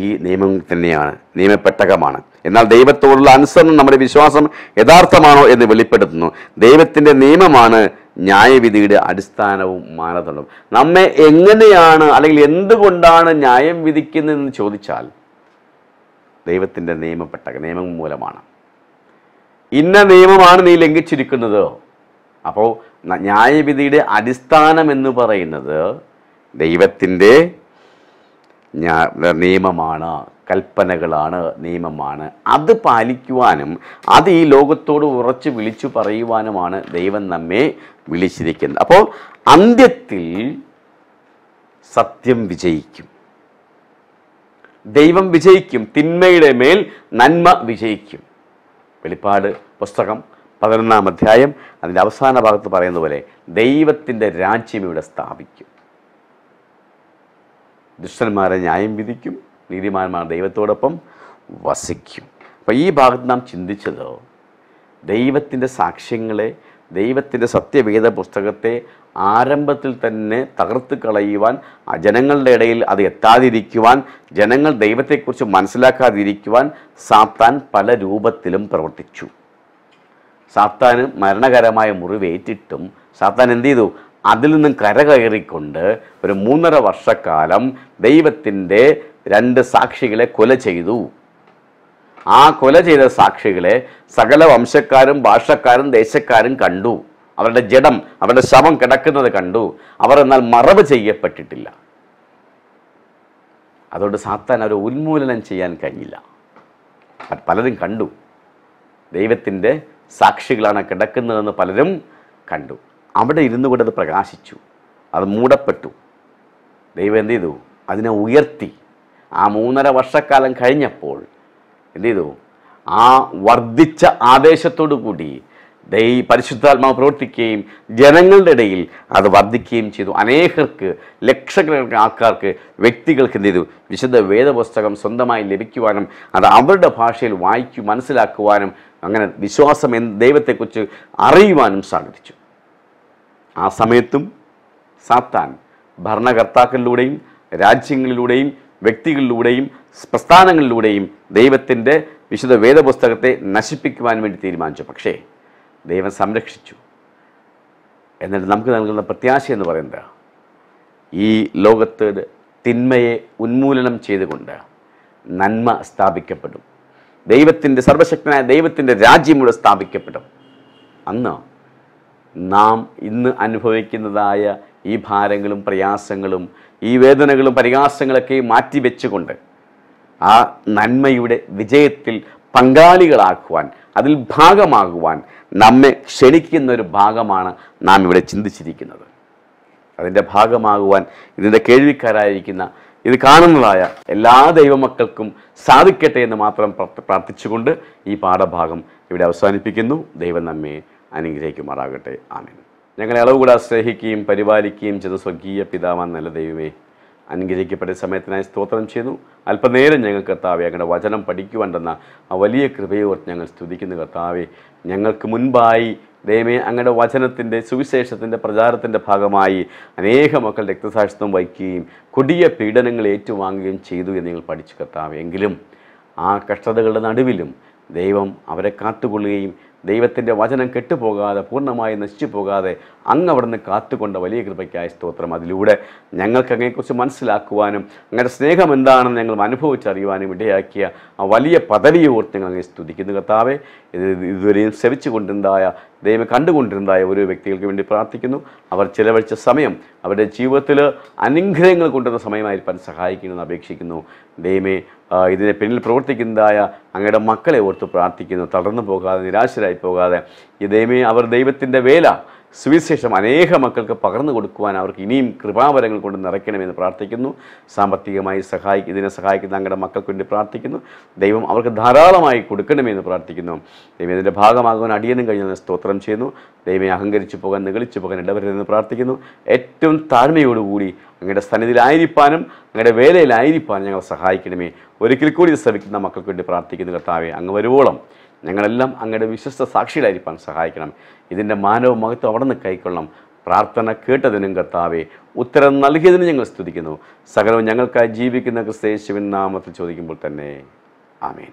ഈ നിയമം തന്നെയാണ് നിയമപ്പെട്ടകമാണ് എന്നാൽ ദൈവത്തോടുള്ള അനുസരണം നമ്മുടെ വിശ്വാസം യഥാർത്ഥമാണോ എന്ന് വെളിപ്പെടുത്തുന്നു ദൈവത്തിൻ്റെ നിയമമാണ് ന്യായവിധിയുടെ അടിസ്ഥാനവും മാനദണ്ഡവും നമ്മെ എങ്ങനെയാണ് അല്ലെങ്കിൽ എന്തുകൊണ്ടാണ് ന്യായം വിധിക്കുന്നതെന്ന് ചോദിച്ചാൽ ദൈവത്തിൻ്റെ നിയമപ്പെട്ടക നിയമം മൂലമാണ് ഇന്ന നിയമമാണ് നീ ലംഘിച്ചിരിക്കുന്നത് അപ്പോൾ ന്യായവിധിയുടെ അടിസ്ഥാനം എന്ന് പറയുന്നത് ദൈവത്തിൻ്റെ നിയമമാണ് കൽപ്പനകളാണ് നിയമമാണ് അത് പാലിക്കുവാനും അത് ഈ ലോകത്തോട് ഉറച്ച് വിളിച്ചു പറയുവാനുമാണ് ദൈവം നമ്മെ വിളിച്ചിരിക്കുന്നത് അപ്പോൾ അന്ത്യത്തിൽ സത്യം വിജയിക്കും ദൈവം വിജയിക്കും തിന്മയുടെ മേൽ നന്മ വിജയിക്കും വെളിപ്പാട് പുസ്തകം പതിനൊന്നാം അധ്യായം അതിൻ്റെ അവസാന ഭാഗത്ത് പറയുന്ന പോലെ ദൈവത്തിൻ്റെ രാജ്യം ഇവിടെ സ്ഥാപിക്കും ദുഷ്ടന്മാരെ ന്യായം വിധിക്കും നീതിമാന്മാർ ദൈവത്തോടൊപ്പം വസിക്കും അപ്പോൾ ഈ ഭാഗത്ത് നാം ചിന്തിച്ചത് ദൈവത്തിൻ്റെ സാക്ഷ്യങ്ങളെ ദൈവത്തിൻ്റെ സത്യവേദ പുസ്തകത്തെ ആരംഭത്തിൽ തന്നെ തകർത്ത് കളയുവാൻ ജനങ്ങളുടെ ഇടയിൽ അത് എത്താതിരിക്കുവാൻ ജനങ്ങൾ ദൈവത്തെക്കുറിച്ച് മനസ്സിലാക്കാതിരിക്കുവാൻ സാത്താൻ പല രൂപത്തിലും പ്രവർത്തിച്ചു സാത്താൻ മരണകരമായ മുറിവേറ്റിട്ടും സാത്താൻ എന്ത് ചെയ്തു അതിൽ നിന്നും കരകയറിക്കൊണ്ട് ഒരു മൂന്നര വർഷക്കാലം ദൈവത്തിൻ്റെ രണ്ട് സാക്ഷികളെ കൊല ചെയ്തു ആ കൊല ചെയ്ത സാക്ഷികളെ സകല വംശക്കാരും ഭാഷക്കാരും ദേശക്കാരും കണ്ടു അവരുടെ ജഡം അവരുടെ ശവം കിടക്കുന്നത് കണ്ടു അവർ എന്നാൽ മറവ് ചെയ്യപ്പെട്ടിട്ടില്ല അതുകൊണ്ട് സാത്താൻ അവരെ ഉന്മൂലനം ചെയ്യാൻ കഴിഞ്ഞില്ല പലരും കണ്ടു ദൈവത്തിൻ്റെ സാക്ഷികളാണ് കിടക്കുന്നതെന്ന് പലരും കണ്ടു അവിടെ ഇരുന്നു കൊണ്ട് അത് പ്രകാശിച്ചു അത് മൂടപ്പെട്ടു ദൈവം എന്ത് ചെയ്തു അതിനെ ഉയർത്തി ആ മൂന്നര വർഷക്കാലം കഴിഞ്ഞപ്പോൾ എന്ത് ചെയ്തു ആ വർദ്ധിച്ച ആദേശത്തോടു കൂടി ദൈ പരിശുദ്ധാത്മാവ് പ്രവർത്തിക്കുകയും ജനങ്ങളുടെ ഇടയിൽ അത് വർദ്ധിക്കുകയും ചെയ്തു അനേകർക്ക് ലക്ഷക്കണക്കിന് ആൾക്കാർക്ക് വ്യക്തികൾക്ക് എന്ത് ചെയ്തു വിശുദ്ധ വേദപുസ്തകം സ്വന്തമായി ലഭിക്കുവാനും അത് അവരുടെ ഭാഷയിൽ വായിക്കു മനസ്സിലാക്കുവാനും അങ്ങനെ വിശ്വാസം ദൈവത്തെക്കുറിച്ച് അറിയുവാനും സാധിച്ചു ആ സമയത്തും സാത്താൻ ഭരണകർത്താക്കളിലൂടെയും രാജ്യങ്ങളിലൂടെയും വ്യക്തികളിലൂടെയും പ്രസ്ഥാനങ്ങളിലൂടെയും ദൈവത്തിൻ്റെ വിശുദ്ധ വേദപുസ്തകത്തെ നശിപ്പിക്കുവാൻ വേണ്ടി തീരുമാനിച്ചു പക്ഷേ ദൈവം സംരക്ഷിച്ചു എന്നിട്ട് നമുക്ക് നൽകുന്ന പ്രത്യാശ എന്ന് പറയുന്നത് ഈ ലോകത്ത് തിന്മയെ ഉന്മൂലനം ചെയ്തുകൊണ്ട് നന്മ സ്ഥാപിക്കപ്പെടും ദൈവത്തിൻ്റെ സർവശക്തനായ ദൈവത്തിൻ്റെ രാജ്യം ഇവിടെ സ്ഥാപിക്കപ്പെടും അന്ന് നാം ഇന്ന് അനുഭവിക്കുന്നതായ ഈ ഭാരങ്ങളും പ്രയാസങ്ങളും ഈ വേദനകളും പരിഹാസങ്ങളൊക്കെ മാറ്റിവെച്ചുകൊണ്ട് ആ നന്മയുടെ വിജയത്തിൽ പങ്കാളികളാക്കുവാൻ അതിൽ ഭാഗമാകുവാൻ നമ്മെ ക്ഷണിക്കുന്ന ഒരു ഭാഗമാണ് നാം ഇവിടെ ചിന്തിച്ചിരിക്കുന്നത് അതിൻ്റെ ഭാഗമാകുവാൻ ഇതിൻ്റെ കേൾവിക്കാരായിരിക്കുന്ന ഇത് കാണുന്നതായ എല്ലാ ദൈവമക്കൾക്കും സാധിക്കട്ടെ എന്ന് മാത്രം പ്രാർത്ഥിച്ചുകൊണ്ട് ഈ പാഠഭാഗം ഇവിടെ അവസാനിപ്പിക്കുന്നു ദൈവം നമ്മെ അനുഗ്രഹിക്കുമാറാകട്ടെ ആമേൻ ഞങ്ങളെ അളവുകൂടാതെ സ്നേഹിക്കുകയും പരിപാലിക്കുകയും ചെയ്ത സ്വർഗീയ പിതാവാൻ നല്ല ദൈവമേ അനുഗ്രഹിക്കപ്പെട്ട സമയത്തിനായി സ്തോത്രം ചെയ്യുന്നു അല്പനേരം ഞങ്ങൾ കർത്താവെ ഞങ്ങളുടെ വചനം പഠിക്കുവാൻ തന്ന ആ വലിയ കൃപയോർത്ത് ഞങ്ങൾ സ്തുതിക്കുന്നു കർത്താവെ ഞങ്ങൾക്ക് മുൻപായി ദൈവമേ അങ്ങയുടെ വചനത്തിൻ്റെ സുവിശേഷത്തിൻ്റെ പ്രചാരത്തിൻ്റെ ഭാഗമായി അനേക മക്കൾ രക്തസാക്ഷിത്വം വഹിക്കുകയും കൊടിയ പീഡനങ്ങൾ ഏറ്റുവാങ്ങുകയും ചെയ്തു എന്ന് നിങ്ങൾ പഠിച്ചു കർത്താവെ എങ്കിലും ആ കഷ്ടതകളുടെ നടുവിലും ദൈവം അവരെ കാത്തുകൊള്ളുകയും ദൈവത്തിൻ്റെ വചനം കെട്ടുപോകാതെ പൂർണ്ണമായി നശിച്ചു പോകാതെ അങ്ങ് അവിടുന്ന് കാത്തുകൊണ്ട വലിയ കൃപയ്ക്കായ സ്തോത്രം അതിലൂടെ ഞങ്ങൾക്ക് അങ്ങനെക്കുറിച്ച് മനസ്സിലാക്കുവാനും അങ്ങയുടെ സ്നേഹം എന്താണെന്ന് ഞങ്ങൾ അനുഭവിച്ചറിയുവാനും ഇടയാക്കിയ ആ വലിയ ഓർത്ത് ഞങ്ങൾ അങ്ങനെ സ്തുതിക്കുന്നു കർത്താവെ ഇത് ഇതുവരെയും ശ്രവിച്ചു കൊണ്ടിരുന്നതായ ദൈവം കണ്ടുകൊണ്ടിരുന്നതായ ഓരോ വ്യക്തികൾക്ക് വേണ്ടി പ്രാർത്ഥിക്കുന്നു അവർ ചിലവഴിച്ച സമയം അവരുടെ ജീവിതത്തിൽ അനുഗ്രഹങ്ങൾ കൊണ്ടുവന്ന സമയമായിരിക്കാൻ സഹായിക്കണമെന്ന് അപേക്ഷിക്കുന്നു ദൈവമേ ഇതിന് പിന്നിൽ പ്രവർത്തിക്കുന്നതായ അങ്ങയുടെ മക്കളെ ഓർത്ത് പ്രാർത്ഥിക്കുന്നു തളർന്നു പോകാതെ നിരാശരായി പോകാതെ ദൈവമേ അവർ ദൈവത്തിൻ്റെ വേല സുവിശേഷം അനേക മക്കൾക്ക് പകർന്നു കൊടുക്കുവാൻ അവർക്ക് ഇനിയും കൃപാവരങ്ങൾ കൊണ്ട് നിറയ്ക്കണമെന്ന് പ്രാർത്ഥിക്കുന്നു സാമ്പത്തികമായി സഹായി ഇതിനെ സഹായിക്കുന്ന അങ്ങയുടെ മക്കൾക്ക് വേണ്ടി പ്രാർത്ഥിക്കുന്നു ദൈവം അവർക്ക് ധാരാളമായി കൊടുക്കണമെന്ന് പ്രാർത്ഥിക്കുന്നു ദൈവം ഇതിൻ്റെ ഭാഗമാകുവാൻ അടിയനും കഴിഞ്ഞാൽ സ്തോത്രം ചെയ്യുന്നു ദൈവം അഹങ്കരിച്ചു പോകാൻ നികളിച്ചു പോകാൻ ഇടവരുതെന്ന് പ്രാർത്ഥിക്കുന്നു ഏറ്റവും താഴ്മയോടുകൂടി അങ്ങയുടെ സന്നിധിയിലായിരിക്കാനും അങ്ങയുടെ വേലയിലായിരിക്കാനും ഞങ്ങൾ സഹായിക്കണമേ ഒരിക്കൽ കൂടി ശ്രമിക്കുന്ന മക്കൾക്ക് വേണ്ടി പ്രാർത്ഥിക്കുന്നു കർത്താവെ അങ്ങ് വരുവോളം ഞങ്ങളെല്ലാം അങ്ങയുടെ വിശ്വസ്ത സാക്ഷിയിലായിരിക്കാൻ സഹായിക്കണം ഇതിൻ്റെ മാനവ മഹത്വം അവിടെ നിന്ന് കൈക്കൊള്ളണം പ്രാർത്ഥന കേട്ടതിനും കർത്താവെ ഉത്തരം നൽകിയതിനും ഞങ്ങൾ സ്തുതിക്കുന്നു സകലവും ഞങ്ങൾക്കായി ജീവിക്കുന്ന ക്രിസ്തേശുവിൻ നാമത്തിൽ ചോദിക്കുമ്പോൾ തന്നെ ആമേൻ